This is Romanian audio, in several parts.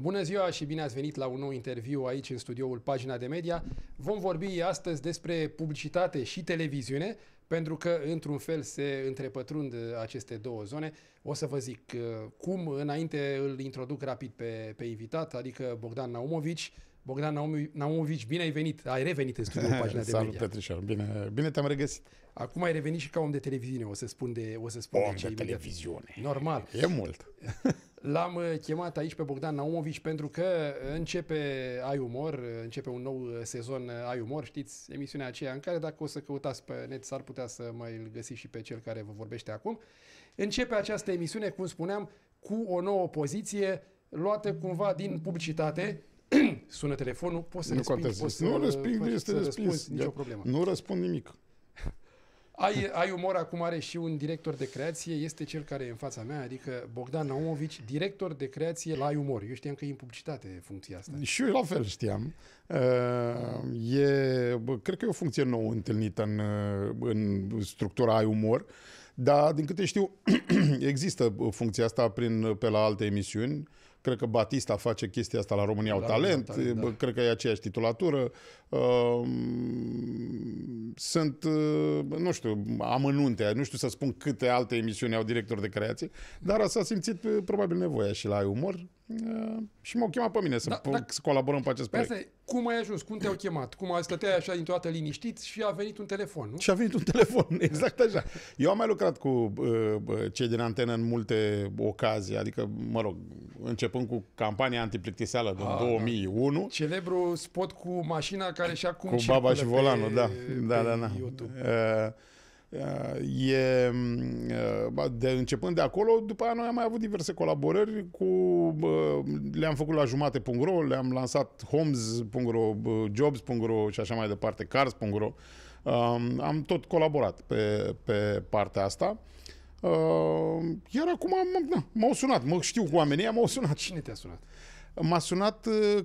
Bună ziua și bine ați venit la un nou interviu aici în studioul Pagina de Media. Vom vorbi astăzi despre publicitate și televiziune, pentru că într-un fel se întrepătrund uh, aceste două zone. O să vă zic uh, cum, înainte îl introduc rapid pe, pe invitat, adică Bogdan Naumovici. Bogdan Naumovici, bine ai venit, ai revenit în studioul Pagina de Salut, Media. Salut, bine, bine te-am regăsit. Acum ai revenit și ca om de televiziune, o să spun de, o să spun om de, de televiziune. Normal. E mult. L-am eh, chemat aici pe Bogdan Naumovici pentru că începe Ai Umor, eh, începe un nou eh, sezon Ai Umor, știți, emisiunea aceea în care dacă o să căutați pe net s-ar putea să mai îl găsiți și pe cel care vă vorbește acum. Începe această emisiune, cum spuneam, cu o nouă poziție luată cumva din publicitate, sună telefonul, poți să nu respingi, poți să, nu este să răspunzi, nicio problemă. Nu răspund nimic. Ai, ai umor, acum are și un director de creație, este cel care e în fața mea, adică Bogdan Naumovici, director de creație la Ai umor. Eu știam că e în publicitate funcția asta. Și eu la fel știam. Uh, e, cred că e o funcție nouă întâlnită în, uh, în structura Ai umor, dar din câte știu există funcția asta prin, pe la alte emisiuni Cred că Batista face chestia asta la România au talent, talent da. cred că e aceeași titulatură. Ehm, sunt, nu știu, amănunte, nu știu să spun câte alte emisiuni au director de creație, dar s a simțit probabil nevoia și la umor Mm. Uh, și m-au chemat pe mine să, da, da, să colaborăm pe acest păi proiect. cum ai ajuns? Cum te-au chemat? Cum ai stăteai așa dintr-o dată liniștit și a venit un telefon, nu? Și a venit un telefon, exact așa. Eu am mai lucrat cu uh, cei din antenă în multe ocazii, adică, mă rog, începând cu campania antiplictiseală din a, ah, 2001. Da. Celebru spot cu mașina care și acum Cu baba și volanul, da, pe, da. Da, da, da. YouTube. Uh, Uh, e, mm, uh, de, începând de acolo, după aia noi am mai avut diverse colaborări cu, uh, le-am făcut la jumate.ro, le-am lansat homes.ro, jobs.ro și așa mai departe, cars.ro. Um, am tot colaborat pe, pe partea asta. Iar acum m-au sunat, mă știu cu oamenii, m-au sunat. Cine te-a sunat? Uh, M-a sunat, uh,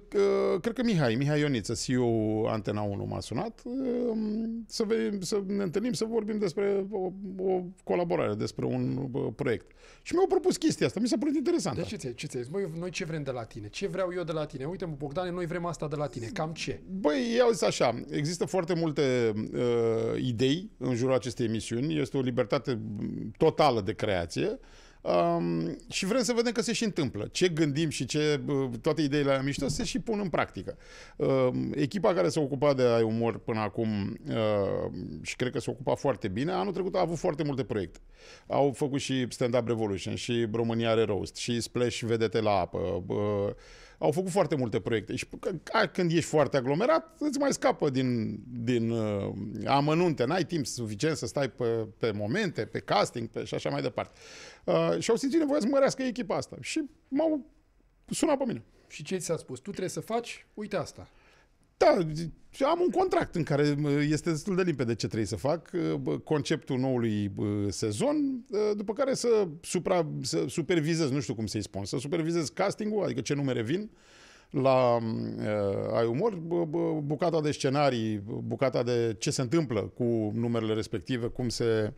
cred că Mihai, Mihai Ioniță, CEO Antena 1 m-a sunat um, să, venim, să ne întâlnim, să vorbim despre o, o colaborare, despre un uh, proiect. Și mi-au propus chestia asta, mi s-a părut interesant. Deci ce ce ți Băi, noi ce vrem de la tine? Ce vreau eu de la tine? Uite, Bogdane, noi vrem asta de la tine. Cam ce? Băi, iau zis așa, există foarte multe uh, idei în jurul acestei emisiuni, este o libertate um, totală de creație. Um, și vrem să vedem că se și întâmplă. Ce gândim și ce toate ideile alea mișto se și pun în practică. Um, echipa care s-a ocupat de Ai Umor până acum uh, și cred că s-a ocupat foarte bine, anul trecut a avut foarte multe proiecte. Au făcut și Stand Up Revolution și România Are Roast și Splash Vedete la apă, uh, au făcut foarte multe proiecte și când ești foarte aglomerat, îți mai scapă din, din uh, amănunte, n-ai timp suficient să stai pe, pe momente, pe casting pe, și așa mai departe. Uh, și au simțit nevoia să mărească echipa asta și m-au sunat pe mine. Și ce ți-a spus? Tu trebuie să faci, uite asta. Da, am un contract în care este destul de limpede ce trebuie să fac, ă, conceptul noului sezon, ă, după care să, supra, să supervizez, nu știu cum să-i spun, să supervizez castingul, adică ce numere vin la uh, Ai Umor, bucata de scenarii, bucata de ce se întâmplă cu numerele respective, cum se uh,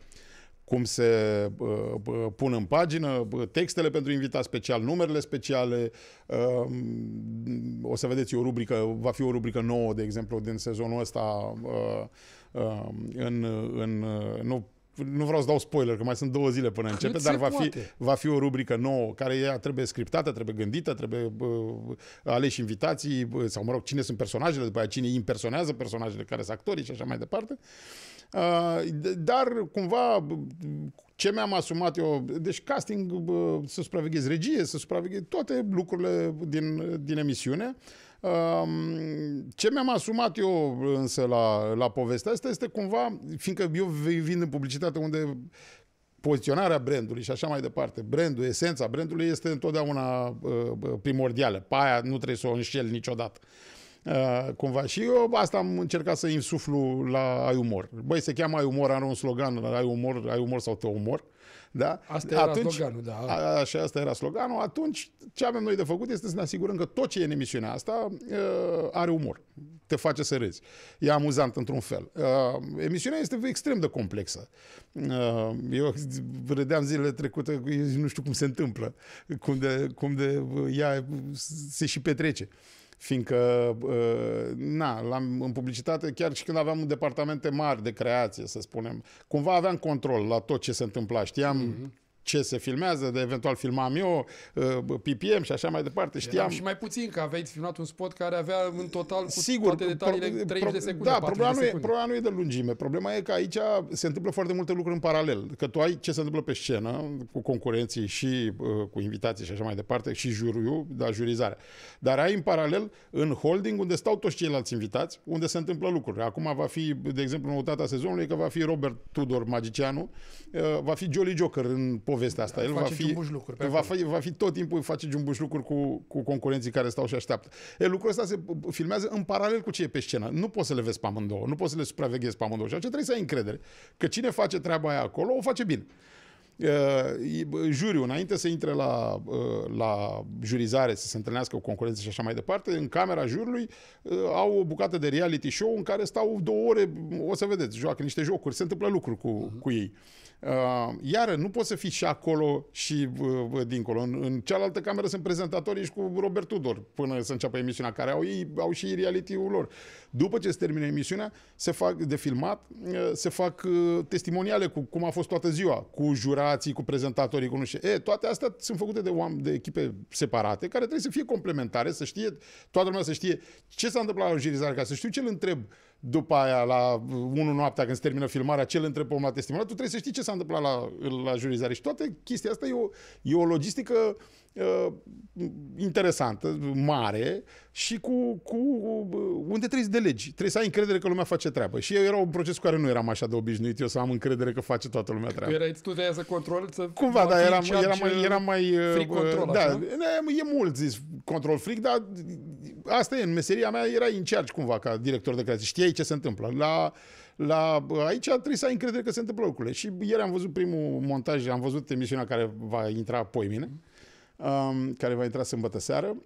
cum se uh, pun în pagină, textele pentru invitat special, numerele speciale. Uh, o să vedeți o rubrică, va fi o rubrică nouă, de exemplu, din sezonul ăsta. Uh, um, în, în, nu nu vreau să dau spoiler, că mai sunt două zile până Cât începe, dar va fi, va fi o rubrică nouă care ea trebuie scriptată, trebuie gândită, trebuie uh, aleși invitații, sau mă rog, cine sunt personajele, după aceea cine impersonează personajele, care sunt actorii și așa mai departe. Uh, dar, cumva, ce mi-am asumat eu, deci casting, să supraveghez regie, să supraveghez toate lucrurile din, din emisiune. Ce mi-am asumat eu însă la, la povestea asta este cumva, fiindcă eu vin în publicitate unde poziționarea brandului și așa mai departe, brandul, esența brandului este întotdeauna primordială. Pe aia nu trebuie să o înșel niciodată. Eh, cumva. Și eu asta am încercat să insuflu la Ai Umor. Băi, se cheamă Ai Umor, are un slogan, Ai Umor, Ai Umor sau Te Omor. Da? Asta era Atunci, sloganul, da. A, așa, asta era sloganul. Atunci, ce avem noi de făcut este să ne asigurăm că tot ce e în emisiunea asta uh, are umor. Te face să râzi. E amuzant într-un fel. Uh, emisiunea este extrem de complexă. Uh, eu râdeam zilele trecute, nu știu cum se întâmplă, cum de, cum de ea se și petrece. Uh, fiindcă uh, na, la, în publicitate, chiar și când aveam un departamente mari de creație, să spunem, cumva aveam control la tot ce se întâmpla. Știam mm-hmm ce se filmează, de eventual filmam eu, uh, PPM și așa mai departe. Știam... Eram și mai puțin, că aveai filmat un spot care avea în total cu Sigur, toate detaliile pro, 30 de secunde, Da, problema nu, e, problema nu e de lungime. Problema e că aici se întâmplă foarte multe lucruri în paralel. Că tu ai ce se întâmplă pe scenă, cu concurenții și uh, cu invitații și așa mai departe, și juriu, da, jurizarea. Dar ai în paralel, în holding, unde stau toți ceilalți invitați, unde se întâmplă lucruri. Acum va fi, de exemplu, noutatea sezonului, că va fi Robert Tudor Magicianu, uh, va fi Jolly Joker în post povestea asta. El va fi, lucruri, va, fi, va fi tot timpul face jumbuș lucruri cu, cu concurenții care stau și așteaptă. E, lucrul ăsta se filmează în paralel cu ce e pe scenă. Nu poți să le vezi pe amândouă, nu poți să le supraveghezi pe amândouă. Și aceea trebuie să ai încredere că cine face treaba aia acolo, o face bine. Uh, juriul, înainte să intre la, uh, la jurizare, să se întâlnească cu concurenții și așa mai departe, în camera jurului uh, au o bucată de reality show în care stau două ore, o să vedeți, joacă niște jocuri, se întâmplă lucruri cu, uh-huh. cu ei. Uh, Ehm, iară, nu poți să fii și acolo și dincolo. În, în cealaltă cameră sunt prezentatorii și cu Robert Tudor până să înceapă emisiunea, care au, ei, au și reality-ul lor. După ce se termină emisiunea, se fac de filmat, se fac testimoniale cu cum a fost toată ziua, cu jurații, cu prezentatorii, cu nu știu. E, toate astea sunt făcute de, oameni, de echipe separate, care trebuie să fie complementare, să știe, toată lumea să știe ce s-a întâmplat la jurizare, ca să știu ce îl întreb uh, după aia, la 1 noaptea, când se termină filmarea, cel între om la testimonial, tu trebuie să știi ce s-a întâmplat la, la jurizare. Și toată chestia asta e o, e o logistică uh, uh, interesantă, mare și cu, cu uh, unde trebuie de legi. Trebuie să ai încredere că lumea face treabă. Și eu era un proces cu care nu eram așa de obișnuit eu să am încredere că face toată lumea treabă. Erai tu de să control, să Cumva, da, era era, mai, era mai... Uh, control, uh, da, e mult zis control fric, dar asta e, în meseria mea era în charge cumva ca director de creație. Știai ce se întâmplă. La, la, aici trebuie să ai încredere că se întâmplă lucrurile. Și ieri am văzut primul montaj, am văzut emisiunea care va intra poimine. mine um, care va intra sâmbătă seară.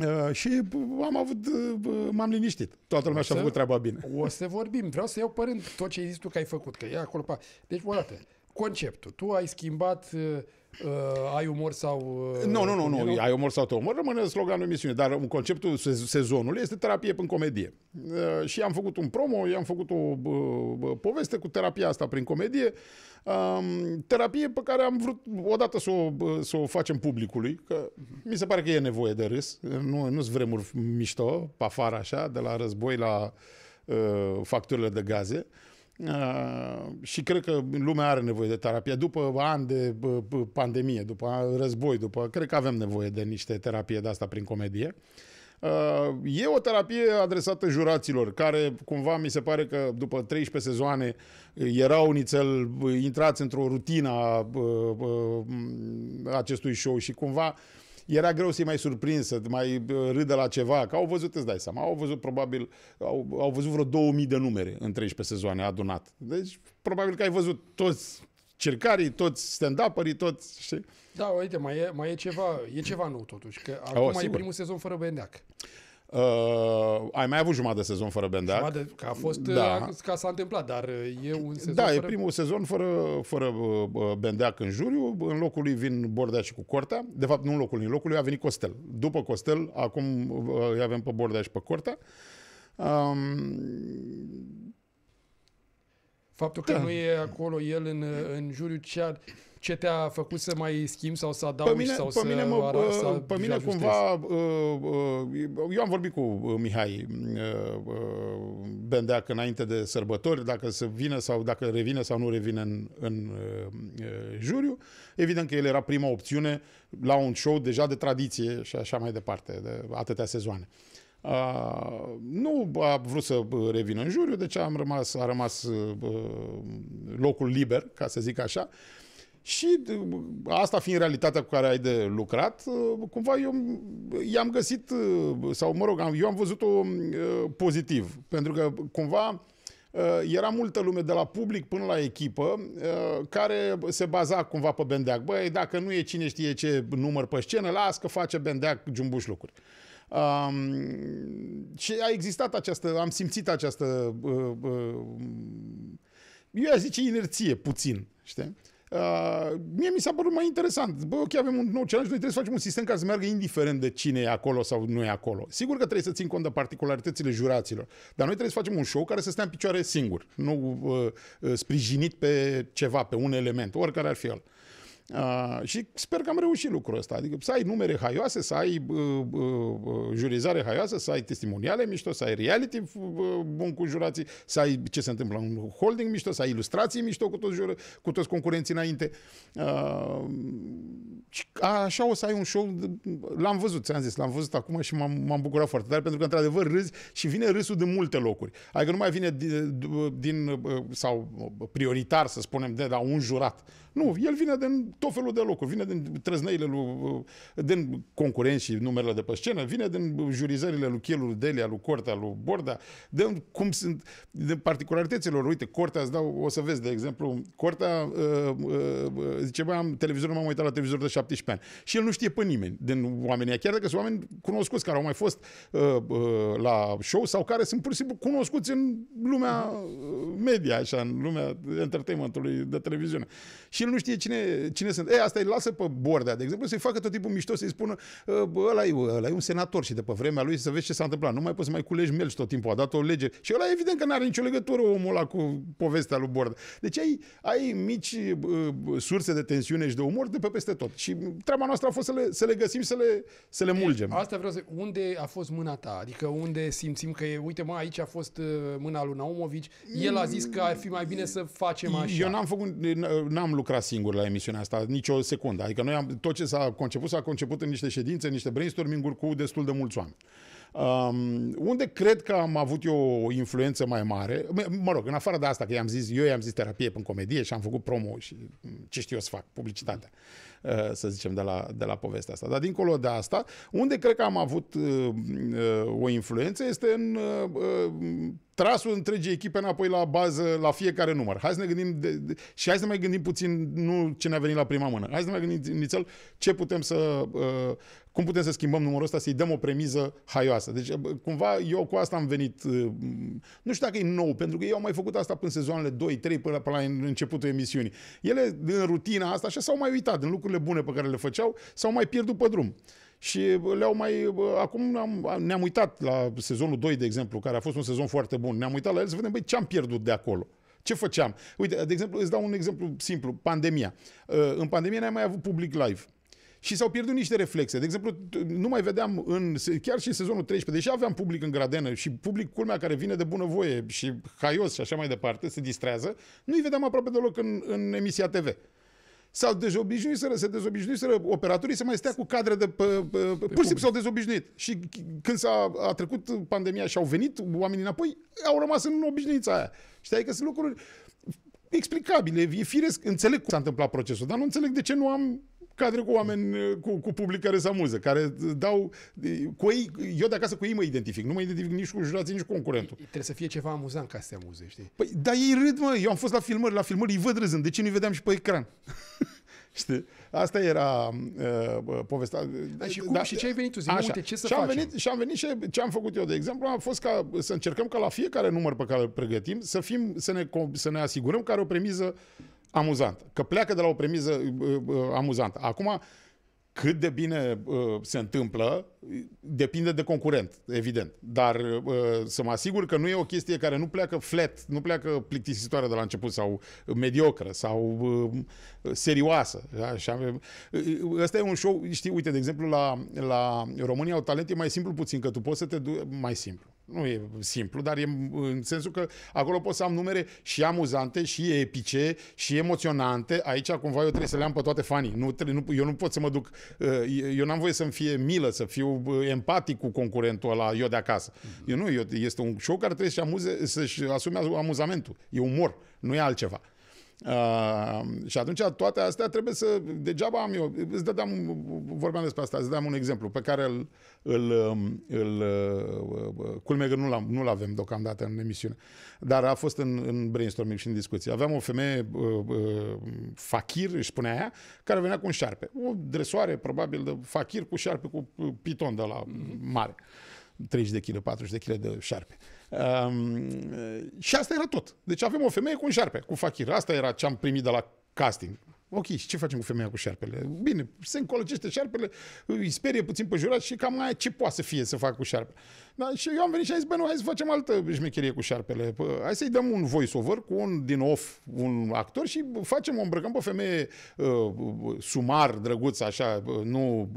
Uh, și am avut, uh, m-am liniștit. Toată lumea și-a făcut treaba bine. O să vorbim. Vreau să iau părând tot ce ai zis tu că ai făcut, că e acolo. Pa. Deci, o dată, conceptul. Tu ai schimbat uh, uh, ai umor sau... Uh, nu, nu, nu, nu, ai umor sau te umor, rămâne sloganul emisiunii, dar un conceptul sezonului este terapie prin comedie. Uh, și am făcut un promo, i-am făcut o uh, uh poveste cu terapia asta prin comedie, uh, terapie pe care am vrut odată să o, uh, să o facem publicului, că mi se pare că e nevoie de râs, nu, nu-s vremuri mișto, pe afară așa, de la război la uh, facturile de gaze. Uh, Ah, și cred că lumea are nevoie de terapie. După ani de pandemie, după război, după cred că avem nevoie de niște terapie de asta prin comedie. Ah, e o terapie adresată juraților, care cumva mi se pare că după 13 sezoane erau nițel intrați într-o rutină a acestui show și cumva era greu să-i mai surprins, să mai uh, râdă la ceva, că au văzut, îți dai seama, au văzut probabil, au, au văzut vreo 2000 de numere în 13 sezoane adunat. Deci, probabil că ai văzut toți cercarii, toți stand up toți, știi? Da, uite, mai e, mai e, ceva, e ceva nou totuși, că acum o, e primul sezon fără Bendeac. Uh, ai mai avut jumătate de sezon fără Bendac. Jumătate, că a fost, da. Uh, ca s-a întâmplat, dar uh, e un sezon Da, fără... e primul sezon fără, fără uh, Bendac în juriu. În locul lui vin Bordea și cu Cortea. De fapt, nu în locul lui, în locul lui a venit Costel. După Costel, acum îi avem pe Bordea și pe Cortea. Um, Faptul că da. nu e acolo el în, în juriu ce ce te-a făcut să mai schimbi sau să adaugi pe mine, sau pe să mine, mă, ara, să Pe mine cumva, eu am vorbit cu Mihai Bendeac înainte de sărbători, dacă să vine sau dacă revine sau nu revine în, în juriu. Evident că el era prima opțiune la un show deja de tradiție și așa mai departe, de atâtea sezoane. Uh, nu a vrut să revină în juriu, deci am rămas, a rămas uh, locul liber, ca să zic așa. Uh, și asta fiind realitatea cu care ai de lucrat, uh, cumva eu i-am găsit, uh, sau mă rog, eu am văzut-o uh, pozitiv. Pentru că cumva era multă lume de la public până la echipă care se baza cumva pe Bendeac. Băi, dacă nu e cine știe ce număr pe scenă, las că face Bendeac jumbuș lucruri. Um, și a existat această, am simțit această, uh, uh, eu aș zice inerție puțin, știi? Uh, mie mi s-a părut mai interesant. Bă, ok, avem un nou challenge, noi trebuie să facem un sistem care să meargă indiferent de cine e acolo sau nu e acolo. Sigur că trebuie să țin cont de particularitățile juraților, dar noi trebuie să facem un show care să stea în picioare singur, nu uh, uh sprijinit pe ceva, pe un element, oricare ar fi el. Uh, și sper că am reușit lucrul ăsta. Adică să ai numere haioase, să ai uh, uh, jurizare haioasă, să ai testimoniale mișto, să ai reality uh, bun cu jurații, să ai ce se întâmplă în holding mișto, să ai ilustrații mișto cu toți, jur- cu toți concurenții înainte. Uh, așa o să ai un show, l-am văzut, ți-am zis, l-am văzut acum și m-am, m-am bucurat foarte tare, pentru că într-adevăr râzi și vine râsul de multe locuri. Adică nu mai vine din, din sau prioritar, să spunem, de la da, un jurat. Nu, el vine din tot felul de locuri. Vine din trăznăile lui, uh, din concurenți și numerele de pe scenă, vine din jurizările lui Chielu, lui Delia, lui corta, lui Borda, de cum sunt, de lor. Uite, corta, îți dau, o să vezi, de exemplu, corta, uh, uh, zice, bă, am televizorul, m-am uitat la televizor de 17 ani. Și el nu știe pe nimeni din oamenii chiar dacă sunt oameni cunoscuți care au mai fost uh, uh, la show sau care sunt pur și simplu cunoscuți în lumea uh, media, așa, în lumea entertainmentului de televiziune. Și el nu știe cine, cine cine sunt. Ei, asta îi lasă pe Bordea, de exemplu, să-i facă tot timpul mișto, să-i spună, ă, bă, ăla e, ăla e un senator și de pe vremea lui să vezi ce s-a întâmplat. Nu mai poți să mai culegi melci tot timpul, a dat o lege. Și ăla evident că nu are nicio legătură omul ăla cu povestea lui Bordea. Deci ai, ai mici uh, surse de tensiune și de umor de pe peste tot. Și treaba noastră a fost să le, să le găsim, să le, să le mulgem. Asta vreau să... Unde a fost mâna ta? Adică unde simțim că e, uite mă, aici a fost ă, mâna lui Naumovici, el a zis că ar fi mai bine să facem așa. Eu n-am făcut, n-am lucrat singur la emisiunea asta asta nicio secundă. Adică noi am, tot ce s-a conceput, s-a conceput în niște ședințe, în niște brainstorming-uri cu destul de mulți oameni. Um, unde cred că am avut eu o influență mai mare, mă rog, în afară de asta că i-am zis, eu i-am zis terapie în comedie și am făcut promo și ce știu eu să fac, publicitatea, uh, să zicem, de la, de la povestea asta. Dar dincolo de asta, unde cred că am avut uh, uh, o influență este în uh, uh, trasul întregii echipe înapoi la bază, la fiecare număr. Hai să ne gândim de, de, și hai să ne mai gândim puțin, nu ce ne-a venit la prima mână. Hai să ne mai gândim nițel ce putem să, uh, cum putem să schimbăm numărul ăsta, să-i dăm o premiză haioasă. Deci, uh, cumva, eu cu asta am venit, uh, nu știu dacă e nou, pentru că eu am mai făcut asta până sezoanele 2, 3, până, până la începutul emisiunii. Ele, în rutina asta, așa s-au mai uitat în lucrurile bune pe care le făceau, s-au mai pierdut pe drum și le-au mai... Acum am, ne-am uitat la sezonul 2, de exemplu, care a fost un sezon foarte bun. Ne-am uitat la el să vedem, băi, ce am pierdut de acolo. Ce făceam? Uite, de exemplu, îți dau un exemplu simplu, pandemia. Uh, în pandemie n-am mai avut public live. Și s-au pierdut niște reflexe. De exemplu, nu mai vedeam în, chiar și în sezonul 13, deși aveam public în gradenă și public culmea care vine de bunăvoie și haios și așa mai departe, se distrează, nu-i vedeam aproape deloc în, în emisia TV. S-au dezobișnuit să se dezobișnuit să operatorii să mai stea cu cadre de pe, pe, pe pur și simplu s-au dezobișnuit. Și când s-a a trecut pandemia și au venit oamenii înapoi, au rămas în obișnuința aia. Știi că sunt lucruri explicabile, e firesc, înțeleg cum s-a întâmplat procesul, dar nu înțeleg de ce nu am cadre cu oameni, eh, cu, cu public care se amuză, care eh, dau... Eh, cu ei, eu de acasă cu ei mă identific. Nu mă identific nici cu jurații, nici cu concurentul. Trebuie să fie ceva amuzant ca să te amuze, știi? Păi, dar ei râd, mă. Eu am fost la filmări, la filmări îi văd râzând. De ce nu-i vedeam și pe ecran? Știi? Asta era uh, povestea. Da, și, da, cum, da, și ce ai venit tu? Zi, așa. ce să și am facem? Venit, și am venit și ce am făcut eu, de exemplu, am fost ca să încercăm ca la fiecare număr pe care îl pregătim să, fim, să, ne, să ne asigurăm că are o premiză uh, amuzant. Că pleacă de la o premiză uh, uh, uh, amuzantă. Acum, cât de bine uh, se întâmplă, depinde de concurent, evident. Dar uh, să mă asigur că nu e o chestie care nu pleacă flat, nu pleacă plictisitoare de la început sau mediocră sau uh, serioasă. Așa. Asta uh, e un show, știi, uite, de exemplu, la, la România au talent, e mai simplu puțin, că tu poți să te duci, mai simplu nu e simplu, dar e în sensul că acolo pot să am numere și amuzante, și epice, și emoționante. Aici cumva eu trebuie să le am pe toate fanii. Nu, nu, eu nu pot să mă duc... Uh, eu n-am voie să-mi fie milă, să fiu uh, empatic cu concurentul ăla, eu de acasă. Mhm. Eu nu, eu, este un show care trebuie să-și, amuze, să-și asume amuzamentul. E umor, nu e altceva. Uh, și atunci toate astea trebuie să... Degeaba am eu... Îți dădeam, vorbeam despre asta, îți dădeam un exemplu pe care îl... îl, um, îl uh, uh, culme că nu-l, nu-l avem deocamdată în emisiune. Dar a fost în, în brainstorming și în discuții. Aveam o femeie uh, uh, fachir, își spunea ea, care venea cu un șarpe. O dresoare, probabil, de fachir cu șarpe, cu piton de la mare. 30 de kg, 40 de kg de șarpe. Uh, Um, și asta era tot. Deci avem o femeie cu un șarpe, cu fachir. Asta era ce am primit de la casting. Ok, și ce facem cu femeia cu șarpele? Bine, se încolocește șarpele, îi sperie puțin pe jurat și cam aia ce poate să fie să fac cu șarpe. Da? Și eu am venit și am zis, bă, nu, hai să facem altă șmecherie cu șarpele. Bă, hai să-i dăm un voiceover cu un din off, un actor și facem, o îmbrăcăm pe femeie uh, sumar, drăguță, așa, ă, nu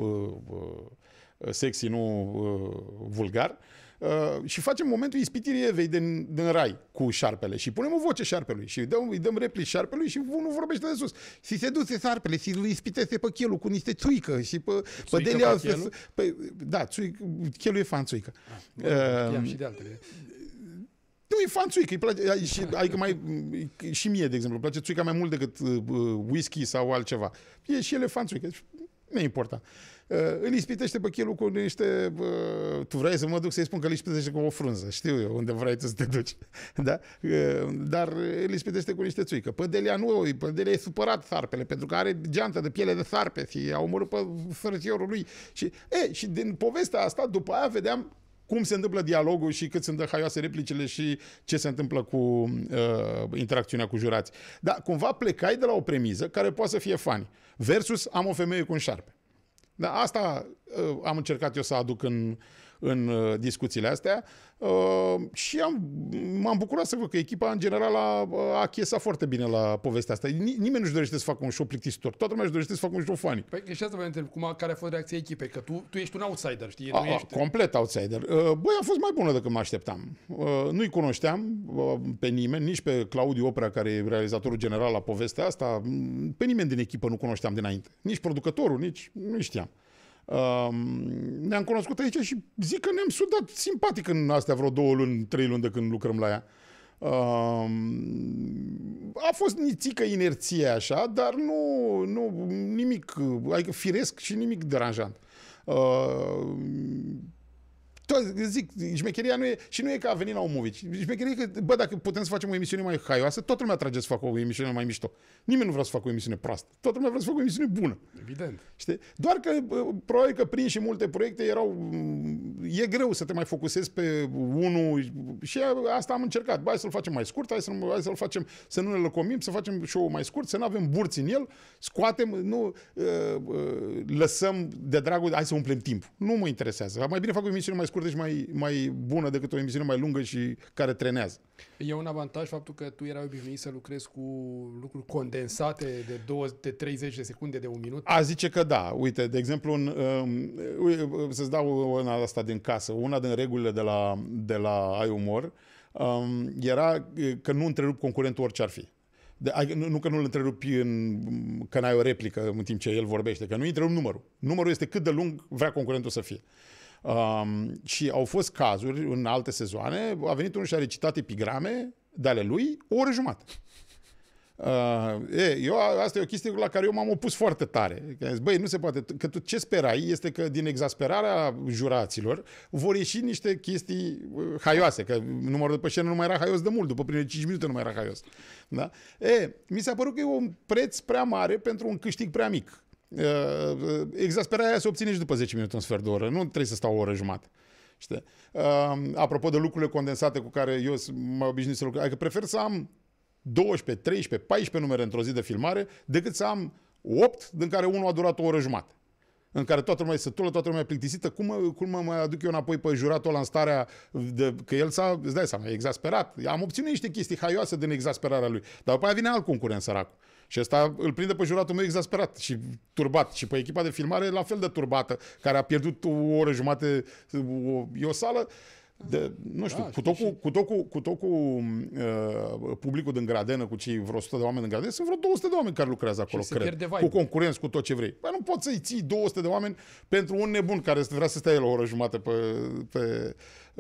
uh, sexy, nu uh, vulgar. Uh, Uh, și facem momentul ispitirii Evei din, din rai cu șarpele și punem o voce șarpelui și îi dăm, îi dăm replici șarpelui și unul vorbește de sus. Și se duce șarpele și îl ispitește pe chelul cu niște țuică și pe, pe delea... Pe, pe, da, țuic, chelul e fan Ah, uh, și de altele. Nu, e fan țuică, îi place, și, adică mai, și mie, de exemplu, îmi place țuica mai mult decât uh, whisky sau altceva. E și ele fan țuică. Nu e important. Uh, îl ispitește pe chelul cu niște... Uh, tu vrei să mă duc să-i spun că îl ispitește cu o frunză. Știu eu unde vrei tu să te duci. da? Uh, dar îl ispitește cu niște țuică. Pădelia nu, Pădelia e supărat sarpele, pentru că are geantă de piele de sarpe și a omorât pe sărăciorul lui. Și, e, și din povestea asta, după aia vedeam cum se întâmplă dialogul și cât sunt haioase replicile și ce se întâmplă cu uh, interacțiunea cu jurați. Dar cumva plecai de la o premiză care poate să fie fani. Versus am o femeie cu un șarpe. Dar asta uh, am încercat eu să aduc în, în uh, discuțiile astea uh, și am, m-am bucurat să văd că echipa în general a, a foarte bine la povestea asta. Nimeni nu-și dorește să facă un show plictisitor, toată lumea își dorește să facă un show funny. Păi și asta vă întreb, cum, care a fost reacția echipei? Că tu, tu ești un outsider, știi? A, nu ești... Complet outsider. Uh, băi, a fost mai bună decât mă așteptam. Nu-i cunoșteam pe nimeni, nici pe Claudiu Oprea, care e realizatorul general la povestea asta, mm, pe nimeni din echipă nu cunoșteam dinainte. Nici producătorul, nici nu știam ne-am cunoscut aici și zic că ne-am sudat simpatic în astea vreo două luni, trei luni de când lucrăm la ea. A fost nițică inerție așa, dar nu, nu nimic, adică firesc și nimic deranjant. Toți, zic, șmecheria nu e, și nu e că a venit la un movie. Șmecheria e că, bă, dacă putem să facem o emisiune mai haioasă, toată lumea trage să facă o emisiune mai mișto. Nimeni nu vrea să facă o emisiune proastă. Toată lumea vrea să facă o emisiune bună. Evident. Știi? Doar că, probabil că prin și multe proiecte erau... Mm, e greu să te mai focusezi pe unul și asta am încercat. Bă, hai să-l facem mai scurt, hai, să, hai să-l facem, să nu ne lăcomim, să facem show mai scurt, să nu avem burți în el, scoatem, nu ă, ă, lăsăm de dragul, hai să umplem timp. Nu mă interesează. Mai bine fac o emisiune mai scurtă și mai, mai bună decât o emisiune mai lungă și care trenează. E un avantaj faptul că tu erai obișnuit să lucrezi cu lucruri condensate de, 20, de 30 de secunde, de un minut? A zice că da. Uite, de exemplu, un, um, să-ți dau una asta din casă. Una din regulile de la, de la Ai Umor um, era că nu întrerup concurentul orice ar fi. De, nu, că nu-l întrerupi în, n ai o replică în timp ce el vorbește, că nu întrerup numărul. Numărul este cât de lung vrea concurentul să fie. Um, și au fost cazuri în alte sezoane, a venit unul și a recitat epigrame de ale lui o oră jumătate. Uh, e, eu, asta e o chestie la care eu m-am opus foarte tare. zis, băi, nu se poate. Că tu ce sperai este că din exasperarea juraților vor ieși niște chestii uh, haioase. Că numărul de scenă nu mai era haios de mult. După primele 5 minute nu mai era haios. Da? E, mi s-a părut că e un preț prea mare pentru un câștig prea mic. Uh, exasperarea aia se obține și după 10 minute, un sfert de oră. Nu trebuie să stau o oră jumătate. Știi? Uh, apropo de lucrurile condensate cu care eu mă obișnuiesc să lucrez, adică prefer să am 12, 13, 14 numere într-o zi de filmare, decât să am 8, din care unul a durat o oră jumătate, în care toată lumea e sătulă, toată lumea e plictisită, cum, mă, cum mă mai aduc eu înapoi pe juratul ăla în starea de, că el s-a, îți dai seama, e exasperat. Am obținut niște chestii haioase din exasperarea lui. Dar după aia vine alt concurent săracul. Și ăsta îl prinde pe juratul meu exasperat și turbat. Și pe echipa de filmare la fel de turbată, care a pierdut o oră jumate, o, e o sală. De, nu știu, da, cu, tot cu, cu tot cu, cu, tot cu uh, publicul din Gradenă, cu cei vreo 100 de oameni din Gradenă, sunt vreo 200 de oameni care lucrează acolo, cred. Cu concurenți, cu tot ce vrei. Păi nu poți să-i ții 200 de oameni pentru un nebun care vrea să stea el o oră jumate pe, pe,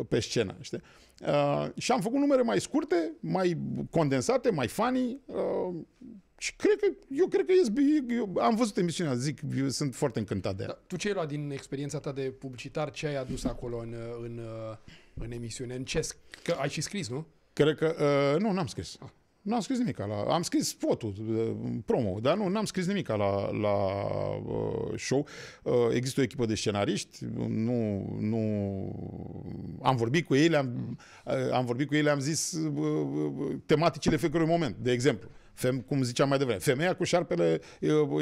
pe scenă. Uh, și am făcut numere mai scurte, mai condensate, mai funny. Uh, și cred că, eu cred că e, eu am văzut emisiunea, zic, eu sunt foarte încântat de ea. Da, tu ce ai luat din experiența ta de publicitar, ce ai adus acolo în, în, în emisiune, în ce? Că ai și scris, nu? Cred că, uh, nu, n-am scris. Ah. am scris nimic la... Am scris spotul, uh, promo, dar nu, n-am scris nimic la, la uh, show. Uh, există o echipă de scenariști, nu, nu... Am vorbit cu ei, am am vorbit cu ei, am zis tematicile fiecărui moment, de exemplu. Uh, Fem, cum ziceam mai devreme, femeia cu șarpele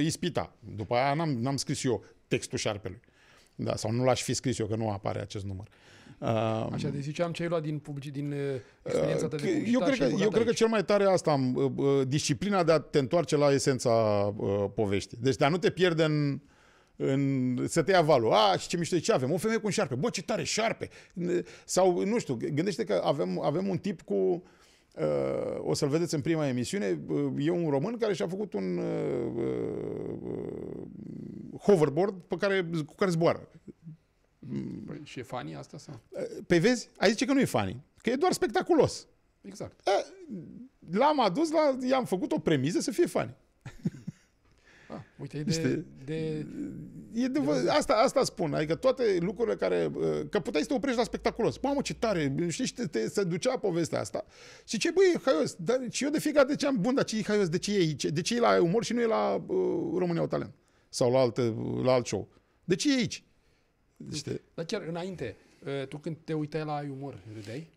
ispita. După aia n-am, n-am scris eu textul șarpelui. Da, sau nu l-aș fi scris eu, că nu apare acest număr. Uh, Așa, deci ziceam ce ai luat din, public, din uh, experiența ta de uh, Eu cred că, eu cred că cel mai tare asta uh, disciplina de a te întoarce la esența uh, poveștii. Deci de a nu te pierde în, în, să te ia valul. A, și ce mișto ce avem? O femeie cu un șarpe. Bă, ce tare șarpe! Sau, nu știu, gândește că avem, avem un tip cu Uh, o să-l vedeți în prima emisiune, uh, e un român care și-a făcut un uh, hoverboard pe care, cu care zboară. Păi, și e fanii asta? Sau? Păi vezi, ai zice că nu e fanii, că e doar spectaculos. Exact. L-am adus, la, i-am făcut o premiză să fie fanii. Ah, uite, e de, Știi? de... E de, de asta, asta spun, adică toate lucrurile care... Că puteai să te oprești la spectaculos. Mamă, ce tare! Știi, te, te, se ducea povestea asta. Și ce, băi, e haios, dar și eu de fiecare de ce am bun, dar ce e haios, de ce e aici? De ce e la umor și nu e la uh, România o Talent? Sau la, alte, la alt show? De ce e aici? Știi? Dar chiar înainte, ă, tu când te uitai la umor, râdeai?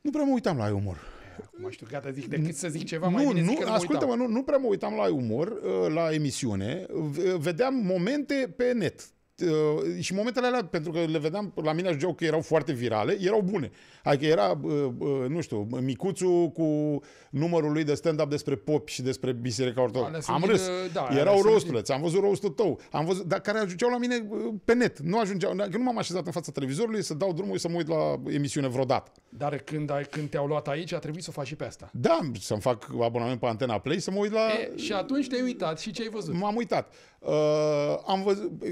Nu prea mă uitam la umor. Acum știu, gata, zic, decât să zic ceva nu, mai bine nu, zic Ascultă-mă, nu, nu prea mă uitam la umor, uh, la emisiune. Vedeam momente pe net Uh, și momentele alea, pentru că le vedeam la mine joc că erau foarte virale, erau bune. Adică era, uh, uh, nu știu, micuțul cu numărul lui de stand-up despre pop și despre biserica ortodoxă. Am râs. Da, erau rostuleți, am văzut rostul tău, am văzut, dar care ajungeau la mine pe net. Nu ajungeau, că nu m-am așezat în fața televizorului să dau drumul și să mă uit la emisiune vreodată. Dar când, ai, când te-au luat aici, a trebuit să o faci și pe asta. Da, să-mi fac abonament pe Antena Play, să mă uit la... E, și atunci te-ai uitat și ce ai văzut? M-am uitat. Uh, am văzut,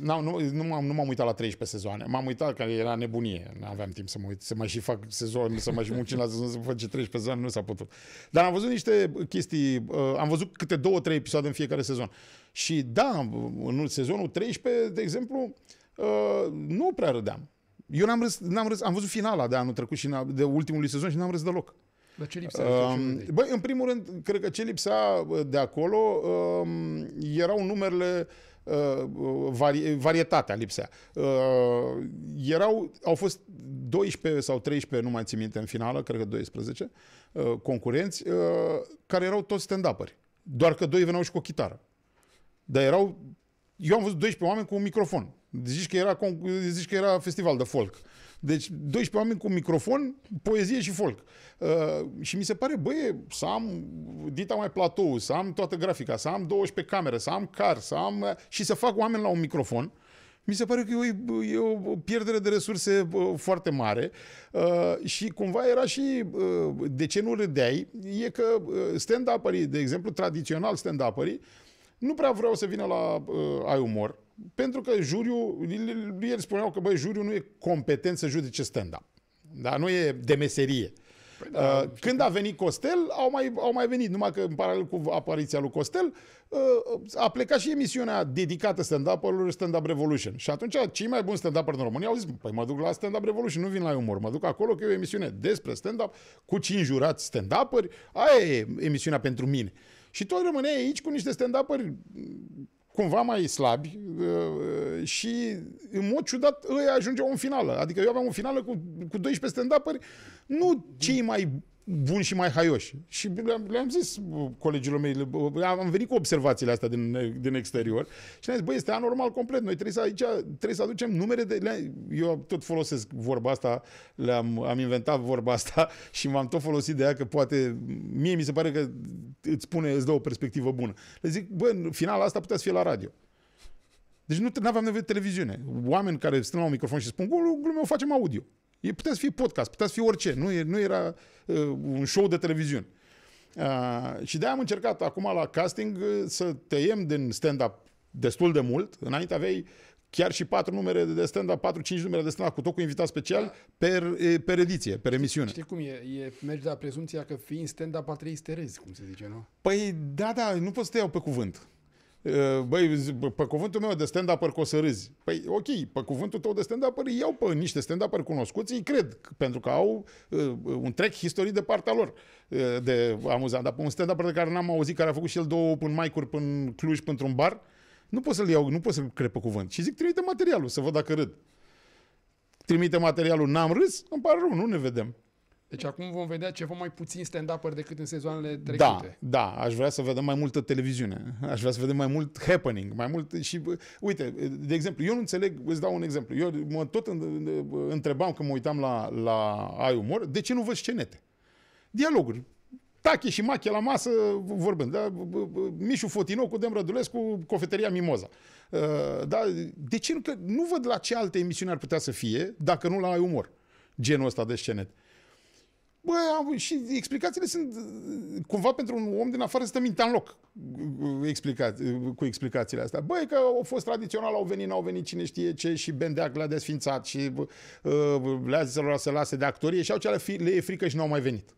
nu, nu, m-am, nu m-am uitat la 13 sezoane, m-am uitat că era nebunie, nu aveam timp să mă uit, să mai și fac sezon, să mai și muncim la sezon, să fac 13 sezoane, nu s-a putut. Dar am văzut niște chestii, uh, am văzut câte două, trei episoade în fiecare sezon. Și da, în sezonul 13, de exemplu, uh, nu prea râdeam. Eu n-am râs, n-am râs, am văzut finala de anul trecut și de ultimului sezon și n-am râs deloc. Dar ce lipsa? Uh, băi, în primul rând, cred că ce lipsea de acolo uh, erau numerele uh, vari, varietatea lipsea. Uh, erau, au fost 12 sau 13, nu mai țin minte, în finală, cred că 12, uh, concurenți, uh, care erau toți stand -uperi. Doar că doi veneau și cu o chitară. Dar erau... Eu am văzut 12 oameni cu un microfon. Zici că era, zici că era festival de folk. Uh, deci 12 oameni cu microfon, poezie și folk. Uh, și mi se pare, băie, să am dita mai platou, să am toată grafica, să am 12 camere, să am car, să am... Uh, și să fac oameni la un microfon. Mi se pare că e o, e o pierdere de resurse uh, foarte mare uh, și cumva era și uh, de ce nu râdeai, e că uh, stand up de exemplu, tradițional stand up uh, nu prea vreau să vină la uh, ai umor, pentru că juriu, el spuneau că băi, Juriu nu e competent să judece stand-up. Da? Nu e de meserie. Păi, uh, da, uh, când a venit Costel, au mai, au mai venit, numai că în paralel cu apariția lui Costel, uh, a plecat și emisiunea dedicată stand-up-ului Stand Up Revolution. Și atunci cei mai buni stand up din România au zis, păi mă duc la Stand Up Revolution, nu vin la umor, mă duc acolo că e o emisiune despre stand-up, cu cinci jurați stand-up-uri, aia e emisiunea pentru mine. Uh, și tot rămâne aici cu niște stand up mm, cumva mai slabi uh, uh, și în mod ciudat ei ajungeau în finală. Adică eu aveam o finală cu, cu 12 stand up nu cei mai buni și mai haioși. Și le-am, le-am zis colegilor mei, am venit cu observațiile astea din, din exterior și le am zis, băi, este anormal complet, noi trebuie să, aici, trebuie să aducem numere de... Le-am, eu tot folosesc vorba asta, le-am, am inventat vorba asta și m-am tot folosit de ea că poate, mie mi se pare că îți spune îți dă o perspectivă bună. Le zic, băi, în final asta putea să fie la radio. Deci nu aveam nevoie de televiziune. Oameni care stând la un microfon și spun, glume, o facem audio. E, putea să fie podcast, putea să fie orice. Nu, nu era uh, un show de televiziune. Uh, și de-aia am încercat acum la casting uh, să tăiem din stand-up destul de mult. Înainte aveai chiar și patru numere de stand-up, patru-cinci numere de stand-up cu tot cu invitat special per, per ediție, per emisiune. Știi cum e? e merge la prezumția că fiind stand-up a trebui să te rezi, cum se zice, nu? Păi da, da, nu poți să te iau pe cuvânt. Eh, băi, pe cuvântul meu de stand up că o să râzi. Păi, ok, pe cuvântul tău de stand up iau pe niște stand up cunoscuți, îi cred, pentru că au uh, un trec istorie de partea lor uh, de amuzant. Dar pe un stand up de care n-am auzit, care a făcut și el două open mic-uri până Cluj, pentru un bar, nu pot să-l iau, nu pot să-l cred pe cuvânt. Și zic, trimite materialul, să văd dacă râd. Trimite materialul, n-am râs, îmi pare rău, nu ne vedem. Deci acum vom vedea ceva mai puțin stand-up decât în sezoanele trecute. Da, da, aș vrea să vedem mai multă televiziune. Aș vrea să vedem mai mult happening, mai mult și uite, de exemplu, eu nu înțeleg, îți dau un exemplu. Eu mă tot întrebam când mă uitam la la Ai umor, de ce nu văd scenete? Dialoguri, Tache și Mache la masă vorbând. Da? Mișu Fotinou cu Dem Rădulescu, Mimoza. Uh, da? De ce nu, că nu văd la ce alte emisiuni ar putea să fie dacă nu la ai umor genul ăsta de scenete. Bă, am, și explicațiile sunt cumva pentru un om din afară să mintea în loc explica, cu explicațiile astea. Băi, că au fost tradițional, au venit, n-au venit cine știe ce și Bendeac le-a desfințat și uh, le-a zis să se lase de actorie și au ce le, le e frică și n-au mai venit.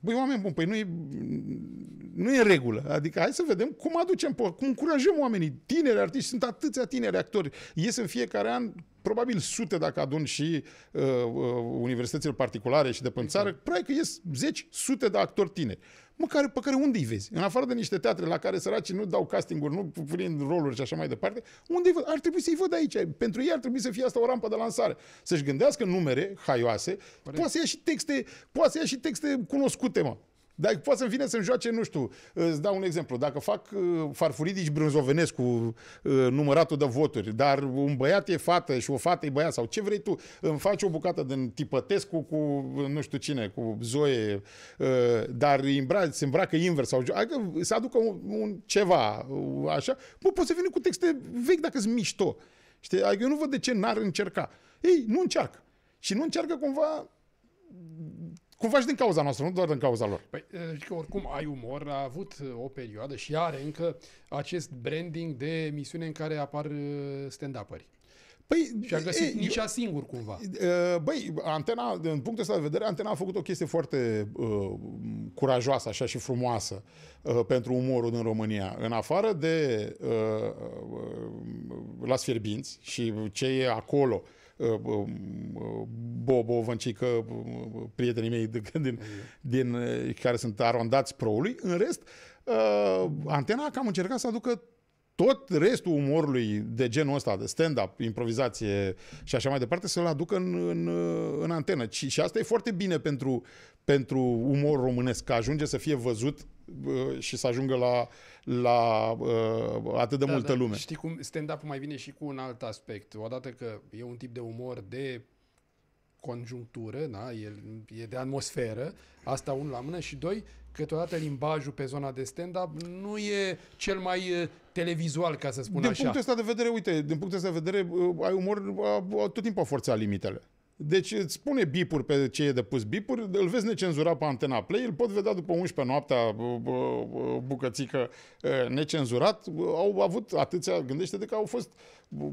Băi, oameni buni, păi nu e, nu e în regulă. Adică hai să vedem cum aducem, cum încurajăm oamenii, tineri artiști, sunt atâția tineri actori, ies în fiecare an probabil sute dacă adun și uh, uh universitățile particulare și de pe țară, exact. probabil că ies zeci, sute de actori tineri măcar, pe care unde îi vezi? În afară de niște teatre la care săracii nu dau castinguri, nu prind roluri și așa mai departe, unde văd? Ar trebui să-i văd aici. Pentru ei ar trebui să fie asta o rampă de lansare. Să-și gândească numere haioase, poate să ia și texte, poate să ia și texte cunoscute, mă. Dar poate să-mi vine să-mi joace, nu știu, îți dau un exemplu. Dacă fac uh, farfuridici cu uh, număratul de voturi, dar un băiat e fată și o fată e băiat sau ce vrei tu, îmi faci o bucată din Tipătescu cu uh, nu știu cine, cu Zoe, dar îmbra, se îmbracă invers sau adică să aducă un, un ceva așa, mă, poți să vină cu texte vechi dacă sunt mișto. Știi? Adică eu nu văd de ce n-ar încerca. Ei, nu încearcă. Și nu încearcă cumva Cumva și din cauza noastră, nu doar din cauza lor. Păi, că oricum ai umor, a avut o perioadă și are încă acest branding de emisiune în care apar stand-up-ări. Păi, și a găsit e, nici a singur cumva. Băi, antena, din punctul ăsta de vedere, antena a făcut o chestie foarte uh, curajoasă, așa și frumoasă uh, pentru umorul din România. În afară de uh, uh, la Fierbinți și ce e acolo, uh, Uh, um, uh, Bobo Vâncică, uh, prietenii mei din, din, din, care sunt arondați proului. În rest, antena cam încercat să aducă tot restul umorului de genul ăsta, de stand-up, improvizație și așa mai departe, să-l aducă în, în, în antenă. Și, și asta e foarte bine pentru, pentru umor românesc, că ajunge să fie văzut Uh, și să ajungă la, la uh, atât de da, multă da, lume. Știi cum stand up mai vine și cu un alt aspect. Odată că e un tip de umor de conjunctură, da? e, e de atmosferă, asta unul la mână și doi, câteodată limbajul pe zona de stand-up nu e cel mai uh, televizual, ca să spun din așa. Din punctul ăsta de vedere, uite, din punctul ăsta de vedere, ai umor, tot timpul a forțat limitele. Deci îți spune bipuri pe ce e de pus bipuri, îl vezi necenzurat pe antena play, îl pot vedea după 11 noaptea bucățică necenzurat. Au avut atâția, gândește-te că au fost,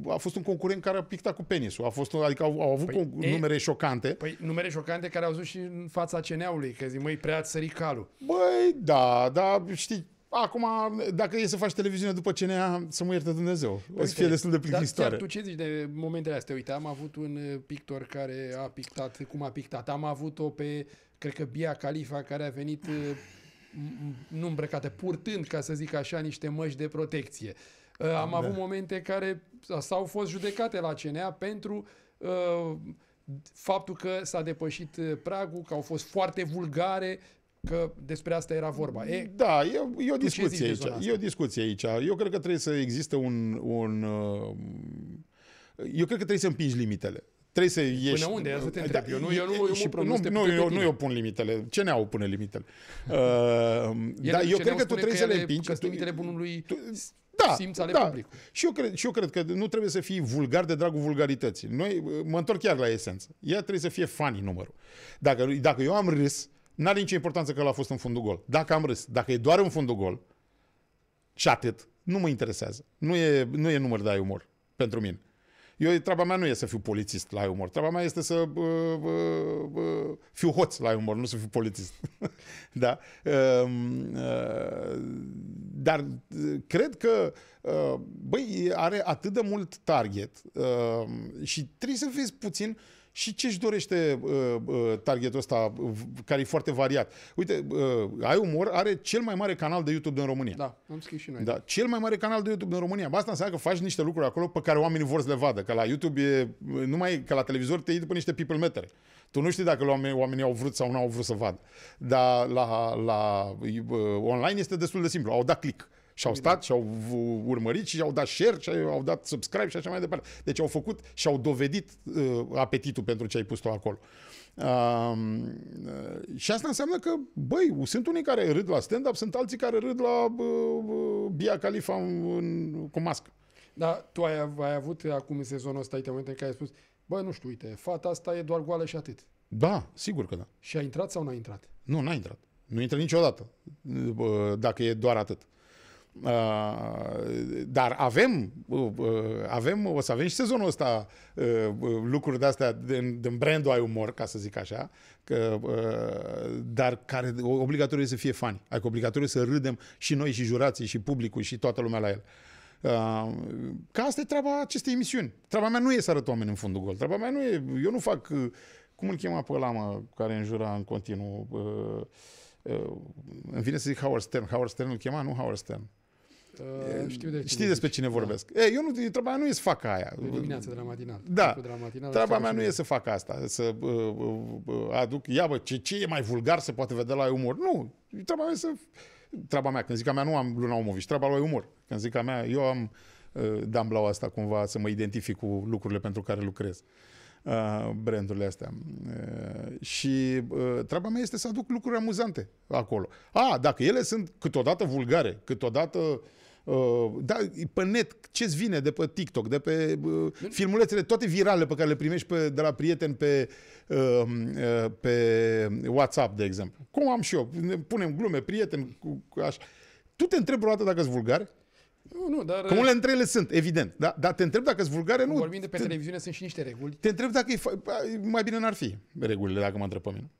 a fost un concurent care a pictat cu penisul. A fost, adică au, au avut păi, e, șocante. Păi numere șocante care au zis și în fața CNA-ului, că zic, măi, prea țări calul. Băi, da, da, știi, Acum, dacă e să faci televiziune după CNA, să mă ierte Dumnezeu. Uite, o să păi fie destul de plictisitoare. Dar da, tu ce zici de momentele astea? Uite, am avut un uh, pictor care a pictat cum a pictat. Am avut-o pe, cred că Bia Califa, care a venit uh, nu îmbrăcată, purtând, ca să zic așa, niște măști de protecție. Uh, am da. avut momente care s-au fost judecate la CNA pentru uh, faptul că s-a depășit pragul, că au fost foarte vulgare, Că despre asta era vorba. E, da, e, e o discuție aici. E o discuție aici. Eu cred că trebuie să există un... un uh, eu cred că trebuie să împingi limitele. Trebuie să ieși... Până unde? Ia să te da, întreb. Da, eu nu, eu nu, și, nu, nu, nu, eu, nu eu pun limitele. Ce ne-au pune limitele? Uh, da, eu cred că tu trebuie că să le împingi. Că limitele bunului... Tu, da, simț ale da. publicului. Și eu, cred, și eu cred că nu trebuie să fii vulgar de dragul vulgarității. Noi, uh, mă întorc chiar la esență. Ea trebuie să fie funny numărul. Dacă, dacă eu am râs, N-are nicio importanță că l-a fost în fundul gol. Dacă am râs, dacă e doar în fundul gol, și atât, nu mă interesează. Nu e, nu e număr de ai umor pentru mine. Eu, treaba mea nu e să fiu polițist la umor. Treaba mea este să uh, uh, uh, fiu hoț la umor, nu să fiu polițist. da? Uh, uh, dar cred că, uh, băi, are atât de mult target uh, și trebuie să vezi puțin uh, și ce își dorește uh, uh, targetul ăsta, uh, care e foarte variat? Uite, uh, ai umor, are cel mai mare canal de YouTube din România. Da, am scris și noi. Da, cel mai mare canal de YouTube din România. Asta înseamnă că faci niște lucruri acolo pe care oamenii vor să le vadă. Că la YouTube e, numai că la televizor te iei după niște people meter. Tu nu știi dacă oamenii, oamenii au vrut sau nu au vrut să vadă. Dar la, la uh, online este destul de simplu. Au dat click. Și au stat și au urmărit și au dat share și au dat subscribe și așa mai departe. Deci au făcut și au dovedit uh, apetitul pentru ce ai pus tu acolo. Uh, și asta înseamnă că, băi, sunt unii care râd la stand-up, sunt alții care râd la uh, uh Bia Khalifa în, în, cu mască. Da, tu ai, ai avut acum în sezonul ăsta, uite, momente în care ai spus, băi, nu știu, uite, fata asta e doar goală și atât. Da, sigur că da. Și a intrat sau n-a intrat? Nu, n-a intrat. Nu intră niciodată, dacă e doar atât. Uh, dar avem, uh, uh, avem, o să avem și sezonul ăsta lucruri de-astea din, din brandul ai umor, ca să zic așa, că, dar care obligatoriu să fie fani. Adică obligatoriu să râdem și noi și jurații și publicul și toată lumea la el. Uh, ca asta e treaba acestei emisiuni. Treaba mea nu e să arăt oameni în fundul gol. Treaba mea nu e... Eu nu fac... Uh, cum îl chema pe ăla, mă, care înjura în continuu? Uh, uh, îmi vine să zic Howard Stern. Howard Stern îl chema? Nu Howard Stern. Uh, știu de Știi despre cine vorbesc. Da. Ei, eu nu, treaba mea nu e să fac aia. De dimineață de la matinal. Da. De la matinal, treaba mea nu e să fac asta. Să uh, uh, uh, aduc, ia bă, ce, ce e mai vulgar se poate vedea la umor. Nu. Treaba mea să... Treaba mea, când zic a mea, nu am Luna omoviș. treaba lui umor. Când zic a mea, eu am uh, damblau asta cumva să mă identific cu lucrurile pentru care lucrez. Uh, brandurile astea. Uh, și uh, treaba mea este să aduc lucruri amuzante acolo. A, ah, dacă ele sunt câteodată vulgare, câteodată uh, Uh, da, pe net, ce-ți vine de pe TikTok, de pe uh, filmulețele, toate virale pe care le primești pe, de la prieteni pe, uh, uh, pe WhatsApp, de exemplu. Cum am și eu? Ne punem glume, prieteni, cu, cu așa. Tu te întrebi o dată dacă s vulgar? Nu, nu, dar... cum uh, între ele sunt, evident. Da? Dar te întreb dacă sunt vulgare, nu. Vorbim de pe te, televiziune, sunt și niște reguli. Te întreb dacă e fa... mai bine n-ar fi regulile, dacă mă întreb pe mine.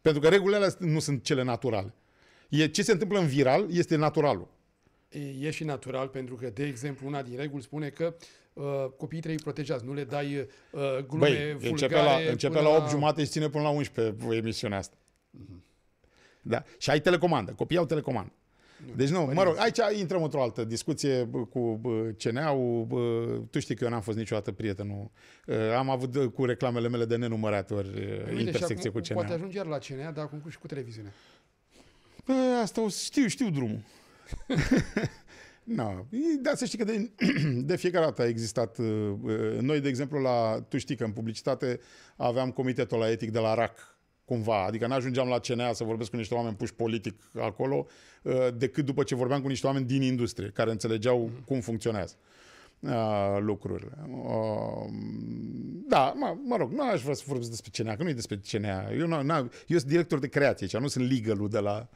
Pentru că regulile alea nu sunt cele naturale. E, ce se întâmplă în viral este naturalul e și natural, pentru că, de exemplu, una din reguli spune că uh, copiii trebuie protejați, nu le dai uh, glume Băi, vulgare începe la, începe la 8 la... jumate și ține până la 11 emisiunea asta. Mhm. Da? Și ai telecomandă, copiii au telecomandă. deci nu, părinți. mă rog, aici intrăm într-o altă discuție cu CNA-ul. Tu știi că eu n-am fost niciodată prietenul. Uh, am avut uh, cu reclamele mele de nenumărat ori uh, deci intersecție cu CNA. Poate ajunge iar la CNA, dar acum și cu televiziunea. Păi, asta o știu, știu drumul. Nu, dar să știi că de, de fiecare dată a existat. Uh, uh, noi, de exemplu, la, tu știi că în publicitate aveam comitetul la etic de la RAC, cumva. Adică nu ajungeam la CNA să vorbesc cu niște oameni puși politic acolo, uh, decât după ce vorbeam cu niște oameni din industrie, care înțelegeau mhm. cum funcționează lucrurile. Um, da, mă, mă rog, nu aș vrea să vorbesc despre CNA, că nu e despre CNA. Eu, nu, eu sunt director de creație, aici, nu sunt legal de la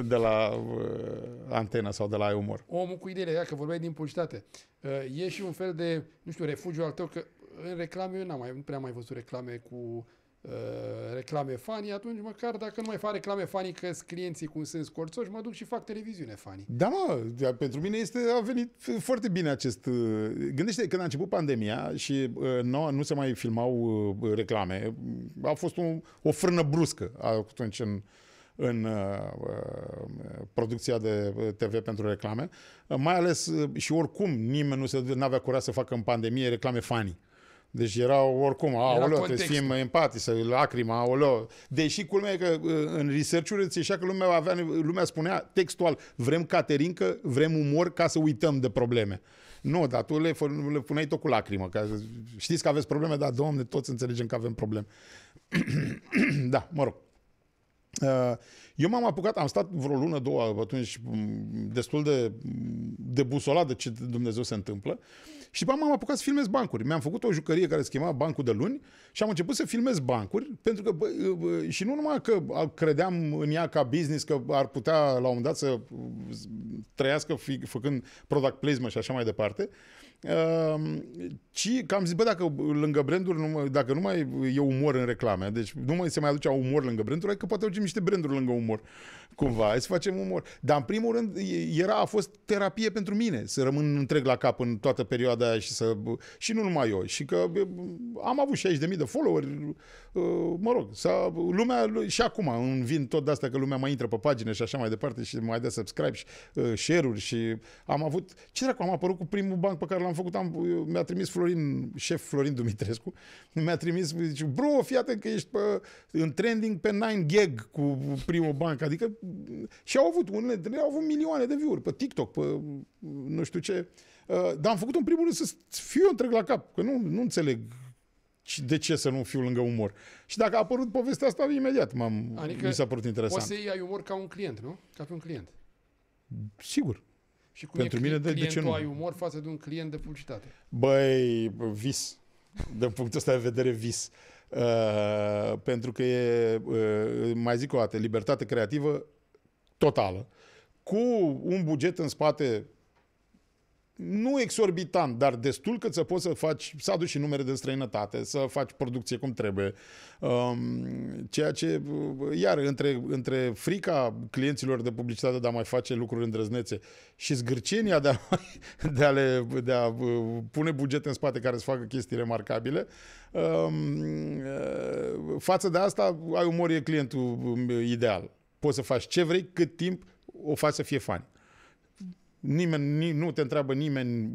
de la uh, antena sau de la umor. Omul cu ideile, dacă vorbeai din publicitate, uh, e și un fel de, nu știu, refugiu al tău, că în reclame eu n-am mai, nu prea mai văzut reclame cu uh, reclame fani, atunci măcar dacă nu mai fac reclame fani că clienții un sens corțoși, mă duc și fac televiziune fani. Da, mă, da, pentru mine este, a venit foarte bine acest... Uh, Gândește, când a început pandemia și uh, nu, nu se mai filmau uh, reclame, a fost un, o frână bruscă atunci în, în uh, uh, producția de uh, TV pentru reclame, mai ales și oricum nimeni nu se avea curaj să facă în pandemie reclame funny. Deci erau oricum, a, Era trebuie să fim empati, să lacrima, aoleo. Deși culmea e că în research-uri îți ieșea că lumea, avea, lumea spunea textual, vrem caterincă, vrem umor ca să uităm de probleme. Nu, dar tu le, le puneai tot cu lacrimă. Că știți că aveți probleme, dar domne, toți înțelegem că avem probleme. da, mă rog. Uh, eu m-am apucat, am stat vreo lună, două atunci, mm, destul mm, de busolat de ce Dumnezeu se întâmplă și după m-am apucat să filmez bancuri. Mi-am făcut o jucărie care se chema Bancul de Luni și am început să filmez bancuri pentru că, bă, și nu numai că credeam în ea ca business, că ar putea la un moment dat să mm, trăiască făcând product placement și așa mai departe, uh, Ehm, ci că am zis, bă, dacă lângă branduri, dacă nu mai e umor în reclame, deci nu mai se mai aducea umor lângă branduri, că poate aduce niște branduri lângă umor. Uh, cumva, să facem umor. Dar în primul rând era, a fost terapie pentru mine să rămân întreg la cap în toată perioada aia și să, și nu numai eu, și că am avut 60.000 de followeri, mă rog, lumea și acum îmi vin tot de asta că lumea mai intră pe pagine și așa mai departe și mai dă subscribe și share-uri și am avut, ce dracu, am apărut cu primul banc pe care l-am făcut, am, mi-a trimis Florin, șef Florin Dumitrescu, mi-a trimis, zice, bro, fii atent că ești pe, în trending pe 9gag cu primul banc, adică și au avut, unele dintre ele au avut milioane de view-uri pe TikTok, pe nu știu ce. Uh, dar am făcut în primul rând să fiu întreg la cap, că nu, nu înțeleg de ce să nu fiu lângă umor. Și dacă a apărut povestea asta, imediat m-am, adică mi s-a părut interesant. Poți să iei umor ca un client, nu? Ca pe un client. Sigur. Și cum Pentru e mine, de, de ce nu? ai umor față de un client de publicitate? Băi, vis. De punctul ăsta de vedere, vis. Uh, pentru că e, uh, mai zic o dată, libertate creativă totală, cu un buget în spate nu exorbitant, dar destul cât să poți să faci, să aduci și numere de străinătate, să faci producție cum trebuie. Um, ceea ce, uh, iar, între, între frica clienților de publicitate de a mai face lucruri îndrăznețe și zgârcenia de a, de a, le, de a uh, pune bugete în spate care să facă chestii remarcabile, um, uh, față de asta, ai umor e clientul um, ideal. Poți să faci ce vrei, cât timp o faci să fie fani. Nimeni, nu te întreabă nimeni,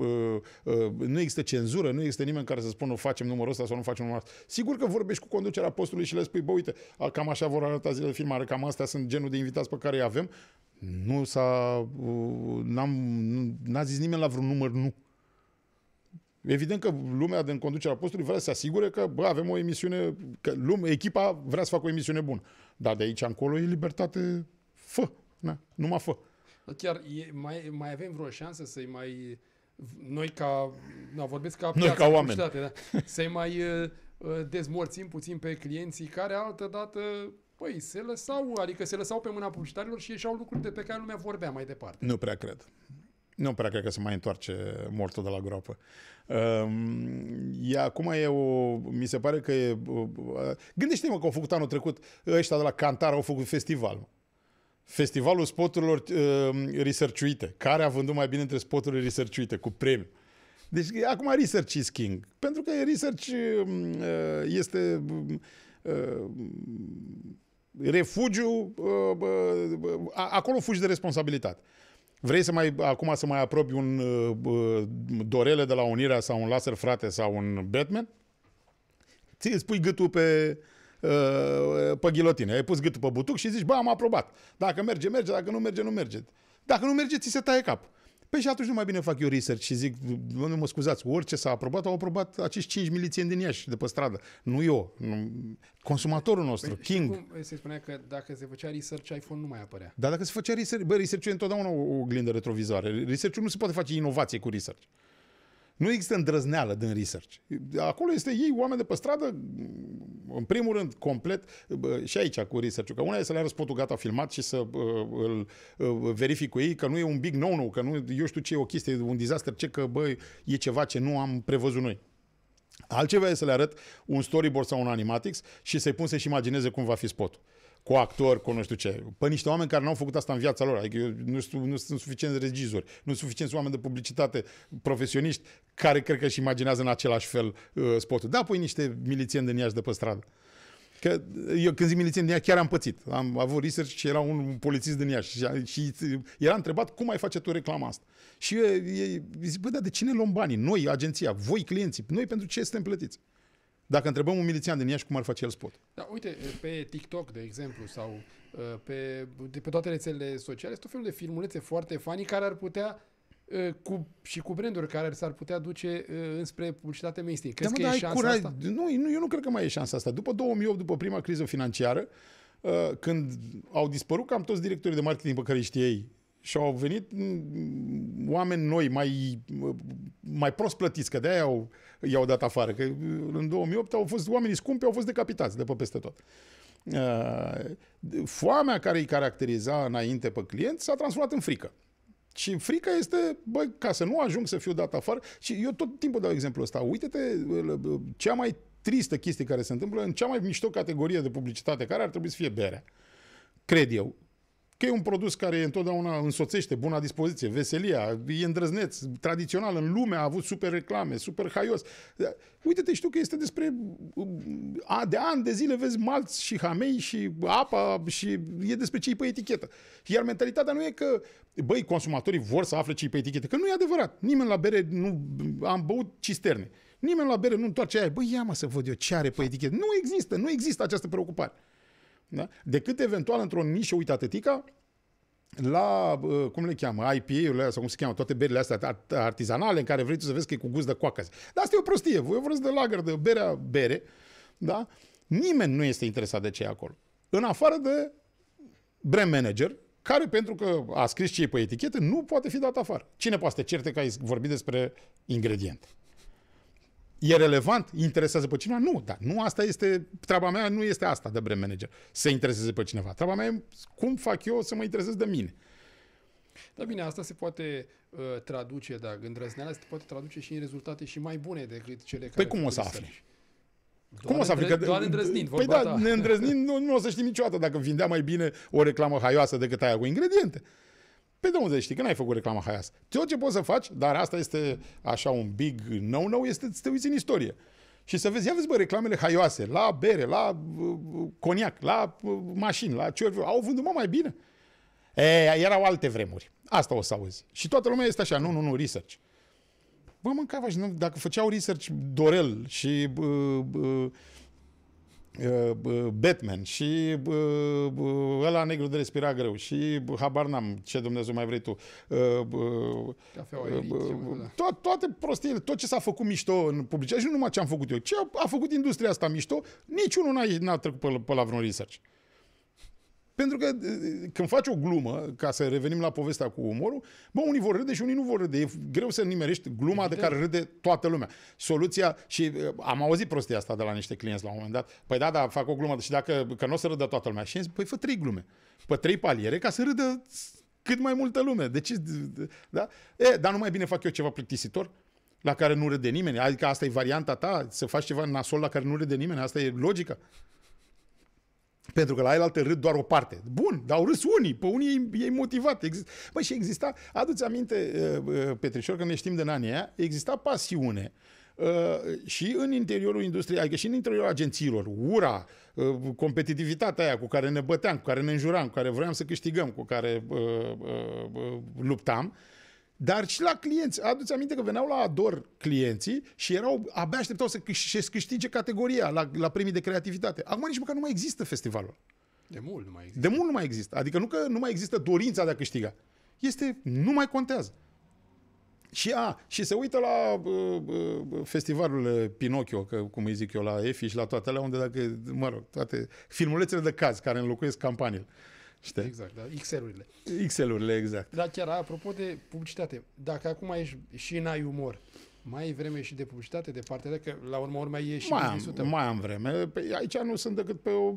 nu există cenzură, nu există nimeni care să spună facem numărul ăsta sau nu facem numărul ăsta. Sigur că vorbești cu conducerea postului și le spui, bă, uite, cam așa vor arăta zilele filmare, cam astea sunt genul de invitați pe care îi avem. Nu s-a, n-am, n-a zis nimeni la vreun număr nu. Evident că lumea din conducerea postului vrea să se asigure că bă, avem o emisiune, că lume, echipa vrea să facă o emisiune bună. Dar de aici încolo e libertate, fă, na, numai fă. Chiar e, mai, mai avem vreo șansă să-i mai... Noi ca... Na, vorbesc ca... Noi ca oameni. da, să-i mai uh, uh, dezmorțim puțin pe clienții care altă dată Păi, se lăsau, adică se lăsau pe mâna publicitarilor și ieșeau lucruri de pe care lumea vorbea mai departe. Nu prea cred. Nu prea cred că se mai întoarce mortul de la groapă. Ia um, acum e o... Mi se pare că e... Uh, gândește-mă că au făcut anul trecut ăștia de la Cantar, au făcut festival. Festivalul spoturilor uh, researchuite. Care a vândut mai bine între spoturile researchuite cu premiu? Deci acum research is king. Pentru că research uh, uh este uh, refugiu, uh, uh, acolo fugi de responsabilitate. Vrei să mai, acum să mai aprobi un uh, uh Dorele de la Unirea sau un Laser Frate sau un Batman? Ți îți pui gâtul pe, Uh, pe ghilotină. Ai pus gâtul pe butuc și zici, bă, am aprobat. Dacă merge, merge, dacă nu merge, nu merge. Dacă nu merge, ți se taie cap. Păi și atunci nu mai bine fac eu research și zic, nu mă scuzați, orice s-a aprobat, au aprobat acești 5 milițieni din Iași, de pe stradă. Nu eu, nu, consumatorul păi nostru, păi, King. Cum se spunea că dacă se făcea research, iPhone nu mai apărea. Dar dacă se făcea research, bă, research e întotdeauna o glindă retrovizoare. research nu se poate face inovație cu research. Nu există îndrăzneală din research. Acolo este ei, oameni de pe stradă, în primul rând, complet, și aici cu research că una e să le arăți gata filmat și să îl verific cu ei, că nu e un big no-no, că nu, eu știu ce e o chestie, un disaster, ce că, băi, e ceva ce nu am prevăzut noi. Altceva e să le arăt un storyboard sau un animatics și să-i pun să-și imagineze cum va fi spotul cu actori, cu nu știu ce. Pe niște oameni care nu au făcut asta în viața lor. Adică eu nu, știu, nu sunt suficienți regizori, nu sunt suficient oameni de publicitate, profesioniști, care cred că își imaginează în același fel uh, spotul. Da, pui niște milițieni de Iași de pe stradă. Că uh, eu când zic milițieni din Iași, chiar am pățit. Am avut research și era un polițist din Iași și, și era întrebat cum mai face tu reclama asta. Și eu, eu zic, bă, dar de cine luăm banii? Noi, agenția, voi, clienții, noi pentru ce suntem plătiți? Dacă întrebăm un milițian din Iași cum ar face el spot. Da, uite, pe TikTok, de exemplu, sau uh, pe, de pe toate rețelele sociale, este o fel de filmulețe foarte fani care ar putea uh, cu, și cu branduri care s-ar putea duce uh, înspre publicitate mainstream. Crezi da, că da, e șansa asta? Nu, nu, eu nu cred că mai e șansa asta. După 2008, după prima criză financiară, când au dispărut cam toți directorii de marketing pe care știei și au venit mm, mm, oameni noi, mai, mm, mai prost plătiți, că de-aia au, i-au dat afară. Că în 2008 au fost oamenii scumpi, au fost decapitați de pe peste tot. Uh, foamea care îi caracteriza înainte pe client s-a transformat în frică. Și frica este, băi, ca să nu ajung să fiu dat afară, și eu tot timpul dau exemplu ăsta, uite-te cea mai tristă chestie care se întâmplă în cea mai mișto categorie de publicitate, care ar trebui să fie berea. Cred eu, Că e un produs care întotdeauna însoțește buna dispoziție, veselia, e îndrăzneț, tradițional, în lume a avut super reclame, super haios. Uite-te, știu că este despre... de ani de zile vezi malți și hamei și apa și e despre cei pe etichetă. Iar mentalitatea nu e că, băi, consumatorii vor să afle cei pe etichetă, că nu e adevărat. Nimeni la bere nu... Am băut cisterne. Nimeni la bere nu întoarce aia. Băi, ia mă să văd eu ce are pe etichetă. Nu există, nu există această preocupare. Da? Decât eventual într-o nișă, uite atâtica, la, cum le cheamă, IPA-urile sau cum se cheamă, toate berile astea artizanale în care vrei tu să vezi că e cu gust de coacă. Dar asta e o prostie, Voi vreți de lager, de berea bere, da? Nimeni nu este interesat de ce e acolo. În afară de brand manager, care pentru că a scris ce e pe etichetă, nu poate fi dat afară. Cine poate să te certe că ai vorbit despre ingredient? E relevant? Interesează pe cineva? Nu, dar nu asta este, treaba mea nu este asta de brand manager, să intereseze pe cineva. Treaba mea e cum fac eu să mă interesez de mine. Da, bine, asta se poate uh, traduce, da, îndrăzneala se poate traduce și în rezultate și mai bune decât cele păi care... Păi cum o să afli? Doar Cum o să afli? Că... Doar îndrăznind, Păi da, ta. ne îndrăznind, nu, nu o să știm niciodată dacă vindea mai bine o reclamă haioasă decât aia cu ingrediente. Pe de unde știi că n-ai făcut reclamă haias? Tot ce poți să faci, dar asta este așa un big no-no, este să te uiți în istorie. Și să vezi, ia vezi, bă, reclamele haioase, la bere, la uh, uh coniac, la uh, mașini, la ce au vândut mă mai bine. E, erau alte vremuri. Asta o să auzi. Și toată lumea este așa, nu, nu, nu, research. Bă, mâncava și nu, dacă făceau research Dorel și uh, uh, Batman și ăla negru de respira greu și habar n-am ce Dumnezeu mai vrei tu. Cafeaua to- toate prostiile, tot ce s-a făcut mișto în publicitate și nu numai ce am făcut eu, ce a făcut industria asta mișto, niciunul n-a, n-a trecut pe, pe la vreun research. Pentru că când faci o glumă, ca să revenim la povestea cu umorul, bă, unii vor râde și unii nu vor râde. E greu să nimerești gluma Evident. de care râde toată lumea. Soluția, și am auzit prostia asta de la niște clienți la un moment dat, păi da, da, fac o glumă și dacă, că nu o să râdă toată lumea. Și zis, păi fă trei glume, pe trei paliere ca să râdă cât mai multă lume. De ce? Da? E, dar nu mai bine fac eu ceva plictisitor? la care nu râde nimeni? Adică asta e varianta ta? Să faci ceva nasol la care nu râde nimeni? Asta e logica? Pentru că la el alte râd doar o parte. Bun, dar au râs unii, pe unii e motivat. Exist... Băi, și exista, aduți aminte, uh, uh, Petrișor, că ne știm de anii aia, exista pasiune uh, și în interiorul industriei, adică și în interiorul agențiilor, ura, competitivitatea aia cu care ne băteam, cu care ne înjuram, cu care vroiam să câștigăm, cu care uh, uh, luptam, uh, dar și la clienți. Aduți aminte că veneau la Ador clienții și erau, abia așteptau să se câștige categoria la, la premii de creativitate. Acum nici măcar nu mai există festivalul. De mult nu mai există. De mult nu mai există. Adică nu că nu mai există dorința de a câștiga. Este, nu mai contează. Și, a, și se uită la uh, uh, festivalul Pinocchio, că, cum îi zic eu, la EFI și la toate alea, unde dacă, mă rog, toate filmulețele de caz care înlocuiesc campaniile. Uh, Știi? Exact, da, XL-urile. XL-urile, exact. Dar chiar, apropo de publicitate, dacă acum ești și n-ai umor, mai ai vreme și de publicitate, de partea de că la urmă urmei e și mai am, mai am vreme. aici nu sunt decât pe o...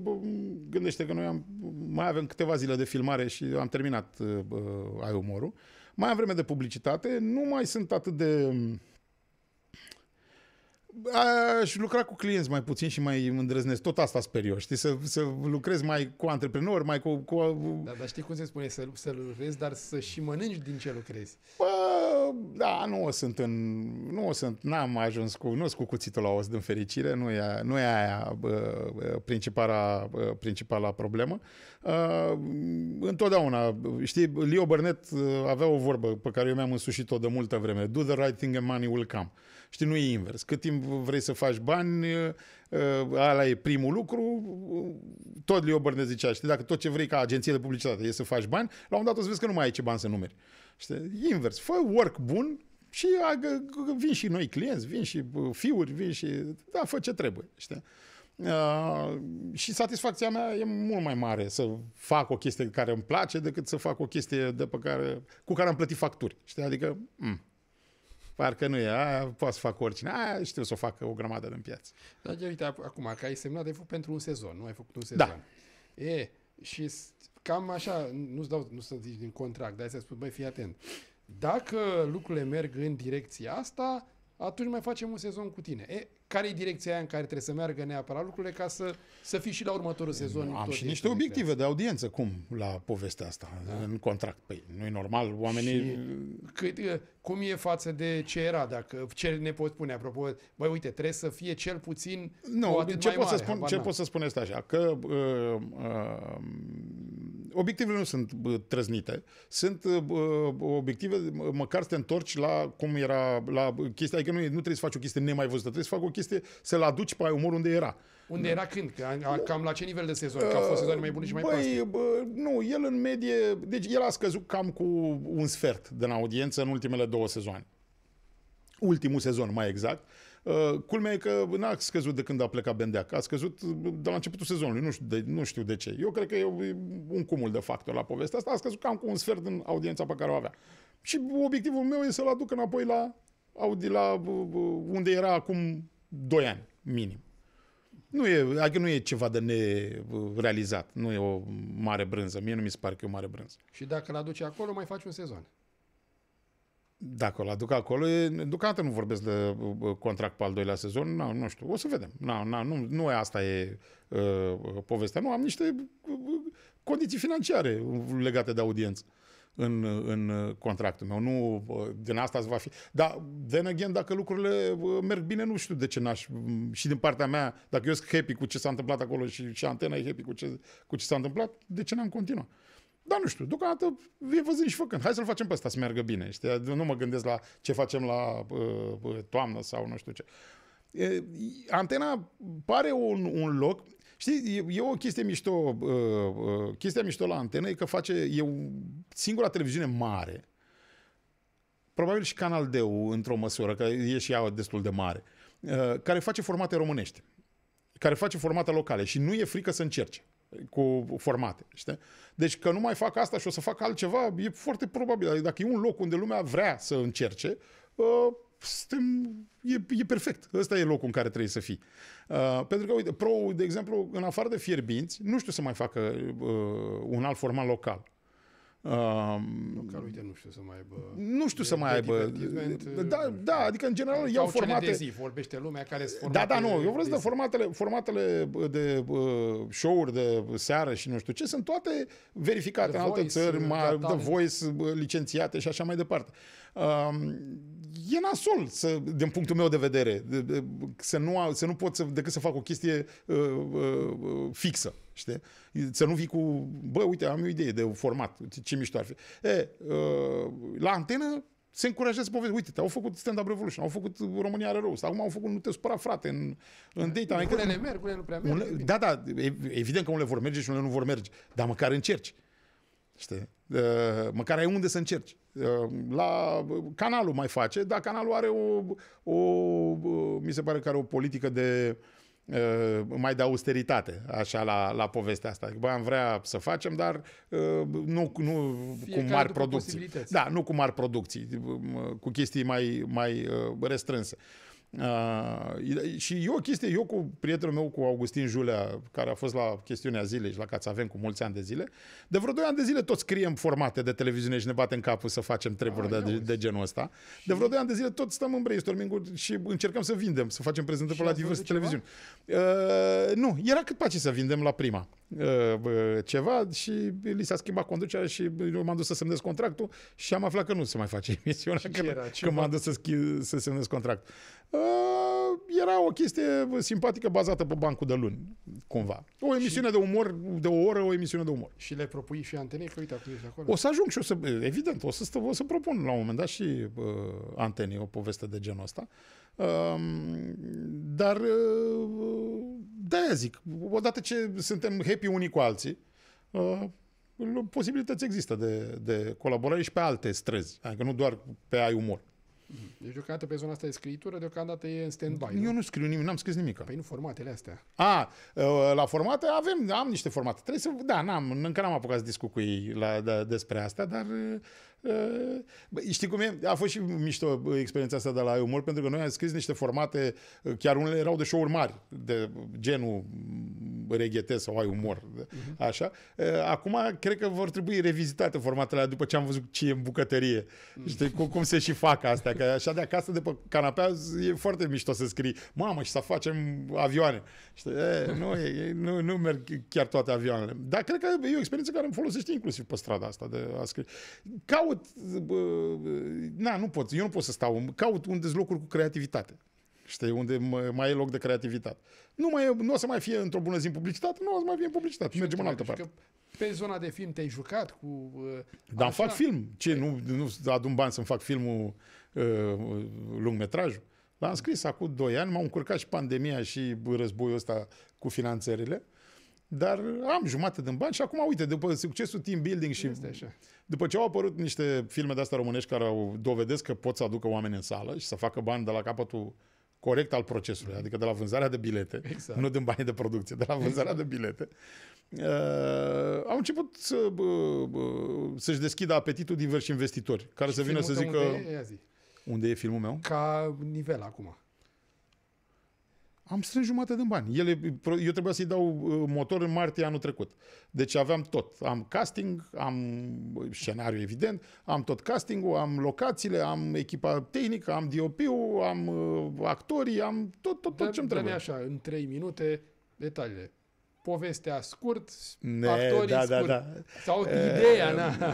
Gândește că noi am, mai avem câteva zile de filmare și am terminat uh, Ai umorul. Mai am vreme de publicitate, nu mai sunt atât de... Uh, aș lucra cu clienți mai puțin și mai îndrăznesc. Tot asta sper eu, știi? Să, să lucrez mai cu antreprenori, mai cu... cu... Da, dar știi cum se spune? Să, să lucrezi, dar să și mănânci din ce lucrezi. Bă, da, nu o sunt în... Nu o sunt... N-am ajuns cu... Nu cu cuțitul la os din fericire. Nu e, nu e aia bă, principala, bă, principala problemă. Uh, întotdeauna, știi, Leo Burnett uh, avea o vorbă pe care eu mi-am însușit-o de multă vreme. Do the right thing and money will come. Știi, nu e invers. Cât timp vrei să faci bani, ala ă, e primul lucru, ă, tot Leo Burnett zicea, știi, dacă tot ce vrei ca agenție de publicitate e să faci bani, la un dat o să vezi că nu mai ai ce bani să numeri. Știi, invers. Fă work bun, și vin și noi clienți, vin și fiuri, vin și... Da, fă ce trebuie, știi? Uh, și satisfacția mea e mult mai mare să fac o chestie care îmi place decât să fac o chestie de pe care, cu care am plătit facturi. Știi? Adică, mm, Parcă nu e, a, poate să fac oricine. A, știu să o facă o grămadă în piață. Dar uite, acum, că ai semnat, ai făcut pentru un sezon, nu ai făcut un da. sezon. Da. E, și cam așa, nu-ți dau, nu să zici din contract, dar să spun, băi, fii atent. Dacă lucrurile merg în direcția asta, atunci mai facem un sezon cu tine. E, care e direcția aia în care trebuie să meargă neapărat lucrurile ca să, să fii și la următorul sezon. Am și niște obiective de, audiență, cum, la povestea asta, da. în contract. Păi, nu e normal, oamenii... Și cât, cum e față de ce era, dacă ce ne poți spune, apropo, băi, uite, trebuie să fie cel puțin nu, ce mai pot mare, să spun, Ce pot să spun este așa, că uh, uh, obiectivele nu sunt trăznite, sunt obiective, măcar să te întorci la cum era, la chestia, adică nu, nu trebuie să faci o chestie nemai văzută, trebuie să faci o chestie, să-l aduci pe umor unde era. Unde era când? Cam la ce nivel de sezon? Că au fost uh, sezoane mai bune și mai băi, Bă, nu, el în medie, deci el a scăzut cam cu un sfert din audiență în ultimele două sezoane. Ultimul sezon, mai exact. Uh, culmea e că n-a scăzut de când a plecat Bendeac. A scăzut uh, de la începutul sezonului. Nu știu de, nu știu de ce. Eu cred că e un cumul de factori la povestea asta. A scăzut cam cu un sfert din audiența pe care o avea. Și obiectivul meu e să-l aduc înapoi la, Audi, la uh, unde era acum 2 ani, minim. Nu e, adică nu e ceva de nerealizat. Nu e o mare brânză. Mie nu mi se pare că e o mare brânză. Și dacă l aduci acolo, mai faci un sezon. Dacă îl aduc acolo, e, deocamdată nu vorbesc de uh, uh, contract pe al doilea sezon, na, nu știu, o să vedem. Na, na, nu, nu asta e uh, uh, povestea, nu, am niște condiții financiare legate de audiență în, în contractul meu. Nu, din asta va fi. Dar, then again, dacă lucrurile merg bine, nu știu de ce n-aș. Mm, și din partea mea, dacă eu sunt happy cu ce s-a întâmplat acolo și, și antena e happy cu ce, cu ce s-a întâmplat, de ce n-am continuat? Dar nu știu, deocamdată e văzând și făcând. Hai să-l facem pe ăsta să meargă bine. Știi? Adică nu mă gândesc la ce facem la uh, uh toamnă sau nu știu ce. Uh, antena pare un, un loc... Știi, e, e o chestie mișto, uh, uh, chestia mișto la antenă e că face, e singura televiziune mare, probabil și Canal d într-o măsură, că e și ea destul de mare, uh, care face formate românești, care face formate locale și nu e frică să încerce cu formate. Știi? Deci că nu mai fac asta și o să fac altceva, e foarte probabil. Adică dacă e un loc unde lumea vrea să încerce, uh, suntem, e, e perfect. Ăsta e locul în care trebuie să fii. Uh, pentru că, uite, pro, de exemplu, în afară de fierbinți, nu știu să mai facă uh, un alt format local. Um, nu, uite, nu știu să mai aibă... Nu știu să mai aibă... Da, uh, da, adică în general iau formate... zi, vorbește lumea care sunt formate... Da, da, nu, eu vreau să formatele, formatele de uh, show-uri de seară și nu știu ce, sunt toate verificate The în alte voice, țări, de da, da, da. Voice, licențiate și așa mai departe e nasol, să, din punctul meu de vedere, să nu, să nu pot să, decât să fac o chestie uh, uh, fixă, știi? Să nu vii cu, bă, uite, am o idee de format, ce mișto ar fi. E, uh, la antenă se încurajează să povesti, uite, au făcut Stand Up Revolution, au făcut România are rost, acum au făcut Nu te supăra, frate, în, în da, data. Adică unele merg, unele nu prea merg. Unele, da, da, evident că unele vor merge și unele nu vor merge, dar măcar încerci. Știi? Uh, măcar ai unde să încerci. Ehm, la canalul mai face, dar canalul are o, o mi se pare că are o politică de ehm, mai de austeritate, așa, la, la povestea asta. Bă, am vrea să facem, dar ehm, nu, nu cu mari producții. Da, nu cu mari producții, cu chestii mai, mai restrânse. Uh, și eu o chestie, eu cu prietenul meu, cu Augustin Julea, care a fost la chestiunea zilei și la Cați avem cu mulți ani de zile, de vreo 2 ani de zile toți scriem formate de televiziune și ne batem capul să facem treburi ah, de, de, genul ăsta. Și... De vreo 2 ani de zile toți stăm în brainstorming și încercăm să vindem, să facem prezentări pe la diverse televiziuni. Uh, nu, era cât pace să vindem la prima uh, ceva și li s-a schimbat conducerea și eu m-am dus să semnez contractul și am aflat că nu se mai face emisiunea, că, că m-am dus să, schi- să semnez contract. Uh, era o chestie simpatică bazată pe bancul de luni, cumva. O emisiune și... de umor, de o oră, o emisiune de umor. Și le propui și antenei? Că păi uite, acum ești acolo. O să ajung și o să, evident, o să, stă, o să propun la un moment dat și uh, antenei o poveste de genul ăsta. Uh, dar uh, de zic, odată ce suntem happy unii cu alții, uh, posibilități există de, de colaborare și pe alte străzi, adică nu doar pe ai umor. Deci deocamdată pe zona asta de scritură, deocamdată e în stand-by. Eu nu, nu scriu nimic, n-am scris nimic. Păi nu formatele astea. A, ă, la formate avem, am niște formate. Trebuie să, da, n-am, încă n-am apucat să discut cu ei la, da, despre asta, dar ă, Bă, știi cum e? A fost și mișto experiența asta de la Eumol, pentru că noi am scris niște formate, chiar unele erau de show-uri mari, de genul reghete sau ai umor, uh-huh. așa. Acum, cred că vor trebui revizitate formatele după ce am văzut ce e în bucătărie. Uh-huh. Știi, cum, cum se și fac astea, că așa de acasă, de pe canapea, e foarte mișto să scrii, mamă, și să facem avioane. Știi, e, nu, e, nu, nu merg chiar toate avioanele. Dar cred că e o experiență care îmi folosește inclusiv pe strada asta de a scrie. Ca caut, bă, na, nu pot, eu nu pot să stau, caut unde locuri cu creativitate. Știi, unde mai e loc de creativitate. Nu, mai, nu o să mai fie într-o bună zi în publicitate, nu o să mai fie în publicitate. Și Mergem în altă parte. Pe zona de film te-ai jucat cu... Uh, Dar am fac film. Ce, nu, nu adun bani să-mi fac filmul uh, lungmetrajul? L-am scris acum 2 ani, m-au încurcat și pandemia și războiul ăsta cu finanțările. Dar am jumate din bani și acum, uite, după succesul team building și este așa. după ce au apărut niște filme de-astea românești care au dovedesc că pot să aducă oameni în sală și să facă bani de la capătul corect al procesului, adică de la vânzarea de bilete, exact. nu din banii de producție, de la vânzarea exact. de bilete, uh, au început să, uh, uh să-și deschidă apetitul diversi investitori care și să vină să zică... Unde e, zi. unde e filmul meu? Ca nivel acum am strâns jumătate din bani. Ele, eu trebuia să-i dau uh, motor în martie anul trecut. Deci aveam tot. Am casting, am uh, scenariu evident, am tot castingul, am locațiile, am echipa tehnică, am DOP-ul, am uh, actorii, am tot, tot, tot ce-mi trebuie. așa, în 3 minute, detaliile povestea scurt, ne, actorii da, da scurt. Da, da. Sau ideea, e, na.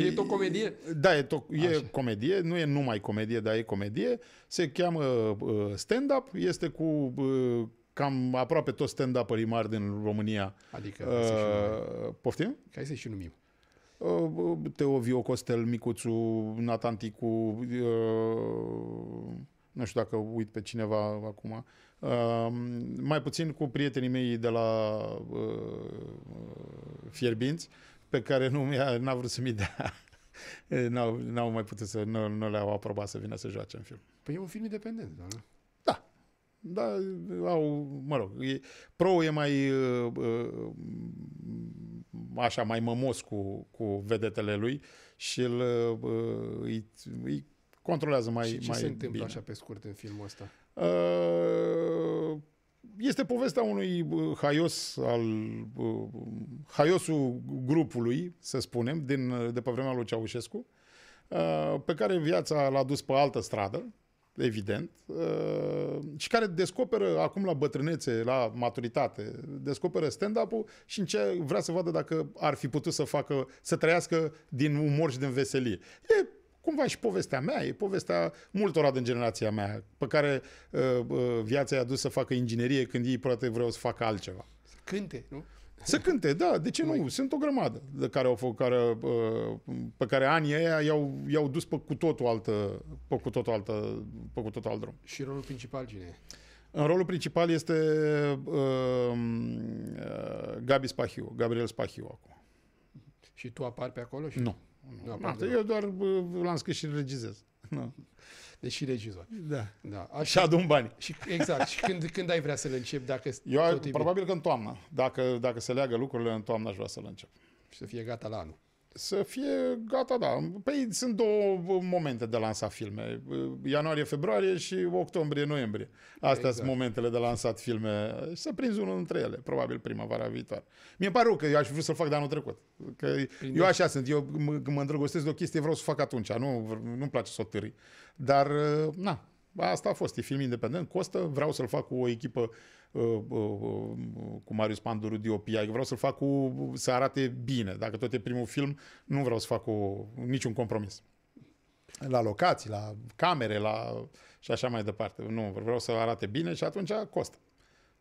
E, e tot comedie? Da, e, tot, e comedie, nu e numai comedie, dar e comedie. Se cheamă uh, stand-up, este cu uh, cam aproape toți stand-uperii mari din România. Adică, uh, poftim? Hai să-i și numim. Uh, uh Teo Vio Costel, Micuțu, Natanticu, uh, nu știu dacă uit pe cineva acum mai puțin cu prietenii mei de la uh, Fierbinți, pe care nu mi-a, n-a vrut să-mi dea. n-au, n-au mai putut să, nu, nu le-au aprobat să vină să joace în film. Păi e un film independent, da? Da. Da, au, mă rog, e, pro e mai uh, uh, așa, mai mămos cu, cu vedetele lui și îl, uh, îi, îi controlează mai, ce mai se întâmplă bine. așa pe scurt în filmul ăsta? Uh, Ă, este povestea unui haios al haiosul grupului, să spunem, din, de pe vremea lui Ceaușescu, ă, pe care viața l-a dus pe altă stradă, evident, ă, și care descoperă acum la bătrânețe, la maturitate, descoperă stand-up-ul și în ce vrea să vadă dacă ar fi putut să facă, să trăiască din umor și din veselie. E cumva și povestea mea, e povestea multora din generația mea, pe care uh, uh, viața i-a dus să facă inginerie când ei poate vreau să facă altceva. Să cânte, nu? Să cânte, da, de ce Mai... nu? Sunt o grămadă de care au făcut, care, uh, pe care anii ăia i-au, i-au dus pe cu totul altă, pe cu totul altă, pe cu totul alt drum. Și rolul principal cine e? În rolul principal este um, uh, Gabi Spahiu, Gabriel Spahiu acum. Și tu apari pe acolo? Și... Nu. Nu, da, no, eu doar l-am scris și regizez. No. Deși regizor. Da. da. Așa, și adun bani. Și, exact. și când, când ai vrea să-l încep? Dacă Eu, probabil că în toamnă. Dacă, dacă se leagă lucrurile în toamnă, aș vrea să-l încep. Și să fie gata la anul. Să fie gata, da. Păi sunt două momente de lansat filme. Ianuarie-februarie și octombrie-noiembrie. Astea exact. sunt momentele de lansat filme. Să prinzi unul dintre ele, probabil primăvara viitoare. Mi-e pare că eu aș vrea să-l fac de anul trecut. Că eu așa sunt. Eu când mă îndrăgostesc de o chestie vreau să o fac atunci. Nu, nu-mi place să o târi. Dar, na, asta a fost. E film independent, costă, vreau să-l fac cu o echipă Uh, uh, uh, cu Marius Panduru Diopia. Eu vreau să-l fac cu, să arate bine. Dacă tot e primul film, nu vreau să fac o, niciun compromis. La locații, la camere, la și așa mai departe. Nu, vreau să arate bine și atunci costă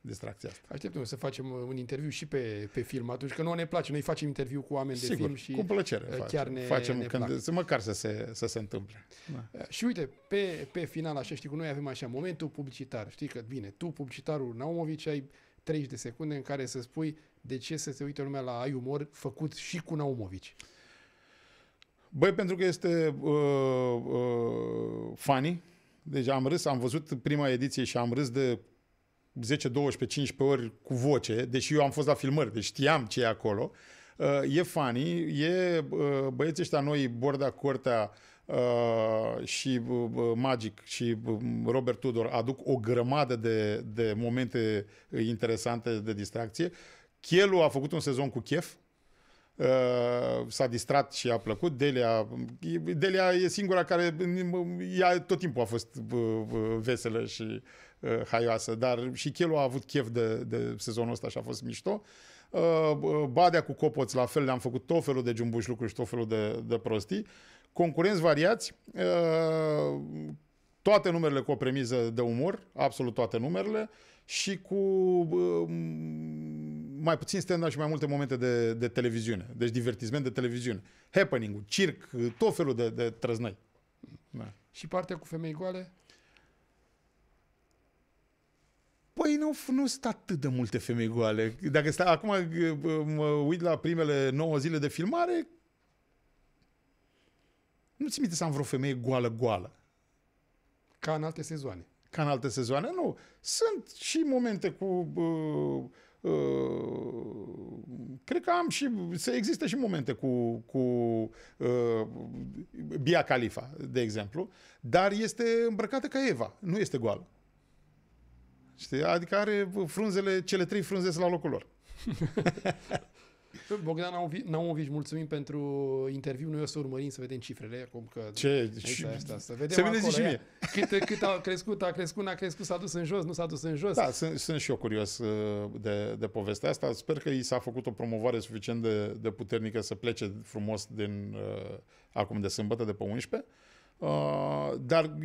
distracția asta. Așteptăm să facem uh, un interviu și pe, pe film atunci, că nu ne place. Noi facem interviu cu oameni Sigur, de film și cu plăcere uh, chiar facem. ne facem ne când, plac. măcar să se, să se întâmple. Da. da. Și uite, pe, pe final, așa știi, cu noi avem așa momentul publicitar. Știi că, bine, tu, publicitarul Naumovici, ai 30 de secunde în care să spui de ce să se uite lumea la Ai Umor făcut și cu Naumovici. Băi, pentru că este uh, uh, funny. Deci am râs, am văzut prima ediție și am râs de 10, 12, 15 ori cu voce, deși eu am fost la filmări, deci știam ce e acolo. Uh, e funny, e uh, băieții ăștia noi, Borda Cortea uh, și Magic și Robert Tudor aduc o grămadă de, de momente interesante de distracție. Chielu a făcut un sezon cu chef, s-a distrat și a plăcut. Delia, Delia e singura care ea tot timpul a fost veselă și Uh, haioasă, dar și Chelu a avut chef de, de sezonul ăsta și a fost mișto. Uh, uh, Badea cu Copoți, la fel, le-am făcut tot felul de jumbuși lucruri și tot felul de, de prostii. Concurenți variați, toate numerele cu o premiză de umor, absolut toate numerele, și cu mai puțin stand și mai multe momente de, de televiziune, deci divertisment de televiziune, happening-ul, circ, tot felul de, de trăznăi. Da. Și partea cu femei goale? Păi nu, nu sunt atât de multe femei goale. Dacă stai, acum mă uit la primele 9 zile de filmare, nu ți minte să am vreo femeie goală-goală. Ca în alte sezoane. Ca în alte sezoane, nu. Sunt și momente cu... Uh, Uh, cred că am și, să există și momente cu, cu uh, Bia Khalifa, de exemplu, dar este îmbrăcată ca Eva, nu este goală. Știi? Adică are frunzele, cele trei frunze la locul lor. Bogdan Naumovici, mulțumim pentru interviu. Noi o să urmărim să vedem cifrele acum că... Ce? Asta, asta, să vedem se acolo, și mie. Cât, cât a crescut, a crescut, n-a crescut, s-a dus în jos, nu s-a dus în jos. Da, sunt, sunt și eu curios uh, de, de povestea asta. Sper că i s-a făcut o promovare suficient de, de puternică să plece frumos din uh, acum de sâmbătă, de pe 11. Uh, dar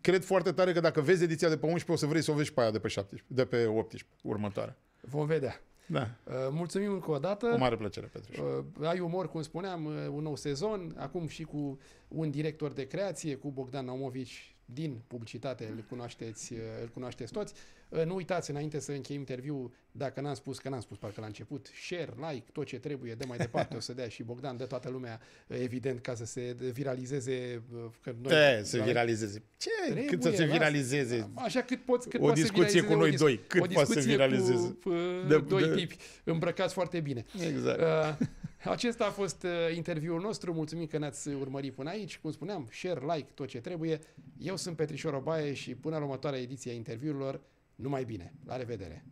cred foarte tare că dacă vezi ediția de pe 11, o să vrei să o vezi pe aia de pe, 17, de pe 18, următoarea. Vom vedea. Da. Uh, mulțumim încă o dată. O mare plăcere, Petru. Uh, ai umor, cum spuneam, un nou sezon, acum și cu un director de creație, cu Bogdan Naumovici, din publicitate, îl cunoașteți, uh, îl cunoașteți toți. Uh, nu uitați, înainte să încheiem interviul, dacă n-am spus, că n-am spus parcă la început, share, like, tot ce trebuie, de mai departe, o să dea și Bogdan, de toată lumea, uh, evident, ca să se viralizeze. Că noi, da, să viralizeze. Ce? Trebuie, cât să se viralizeze? Așa cât poți, cât o discuție cu noi doi, cât poți să viralizeze. Cu, uh, de, da, doi de... Da. tipi îmbrăcați foarte bine. Exact. Uh, acesta a fost uh, interviul nostru. Mulțumim că ne-ați urmărit până aici. Cum spuneam, share, like, tot ce trebuie. Eu sunt Petrișor Obaie și până la următoarea ediție a interviurilor, numai bine. La revedere!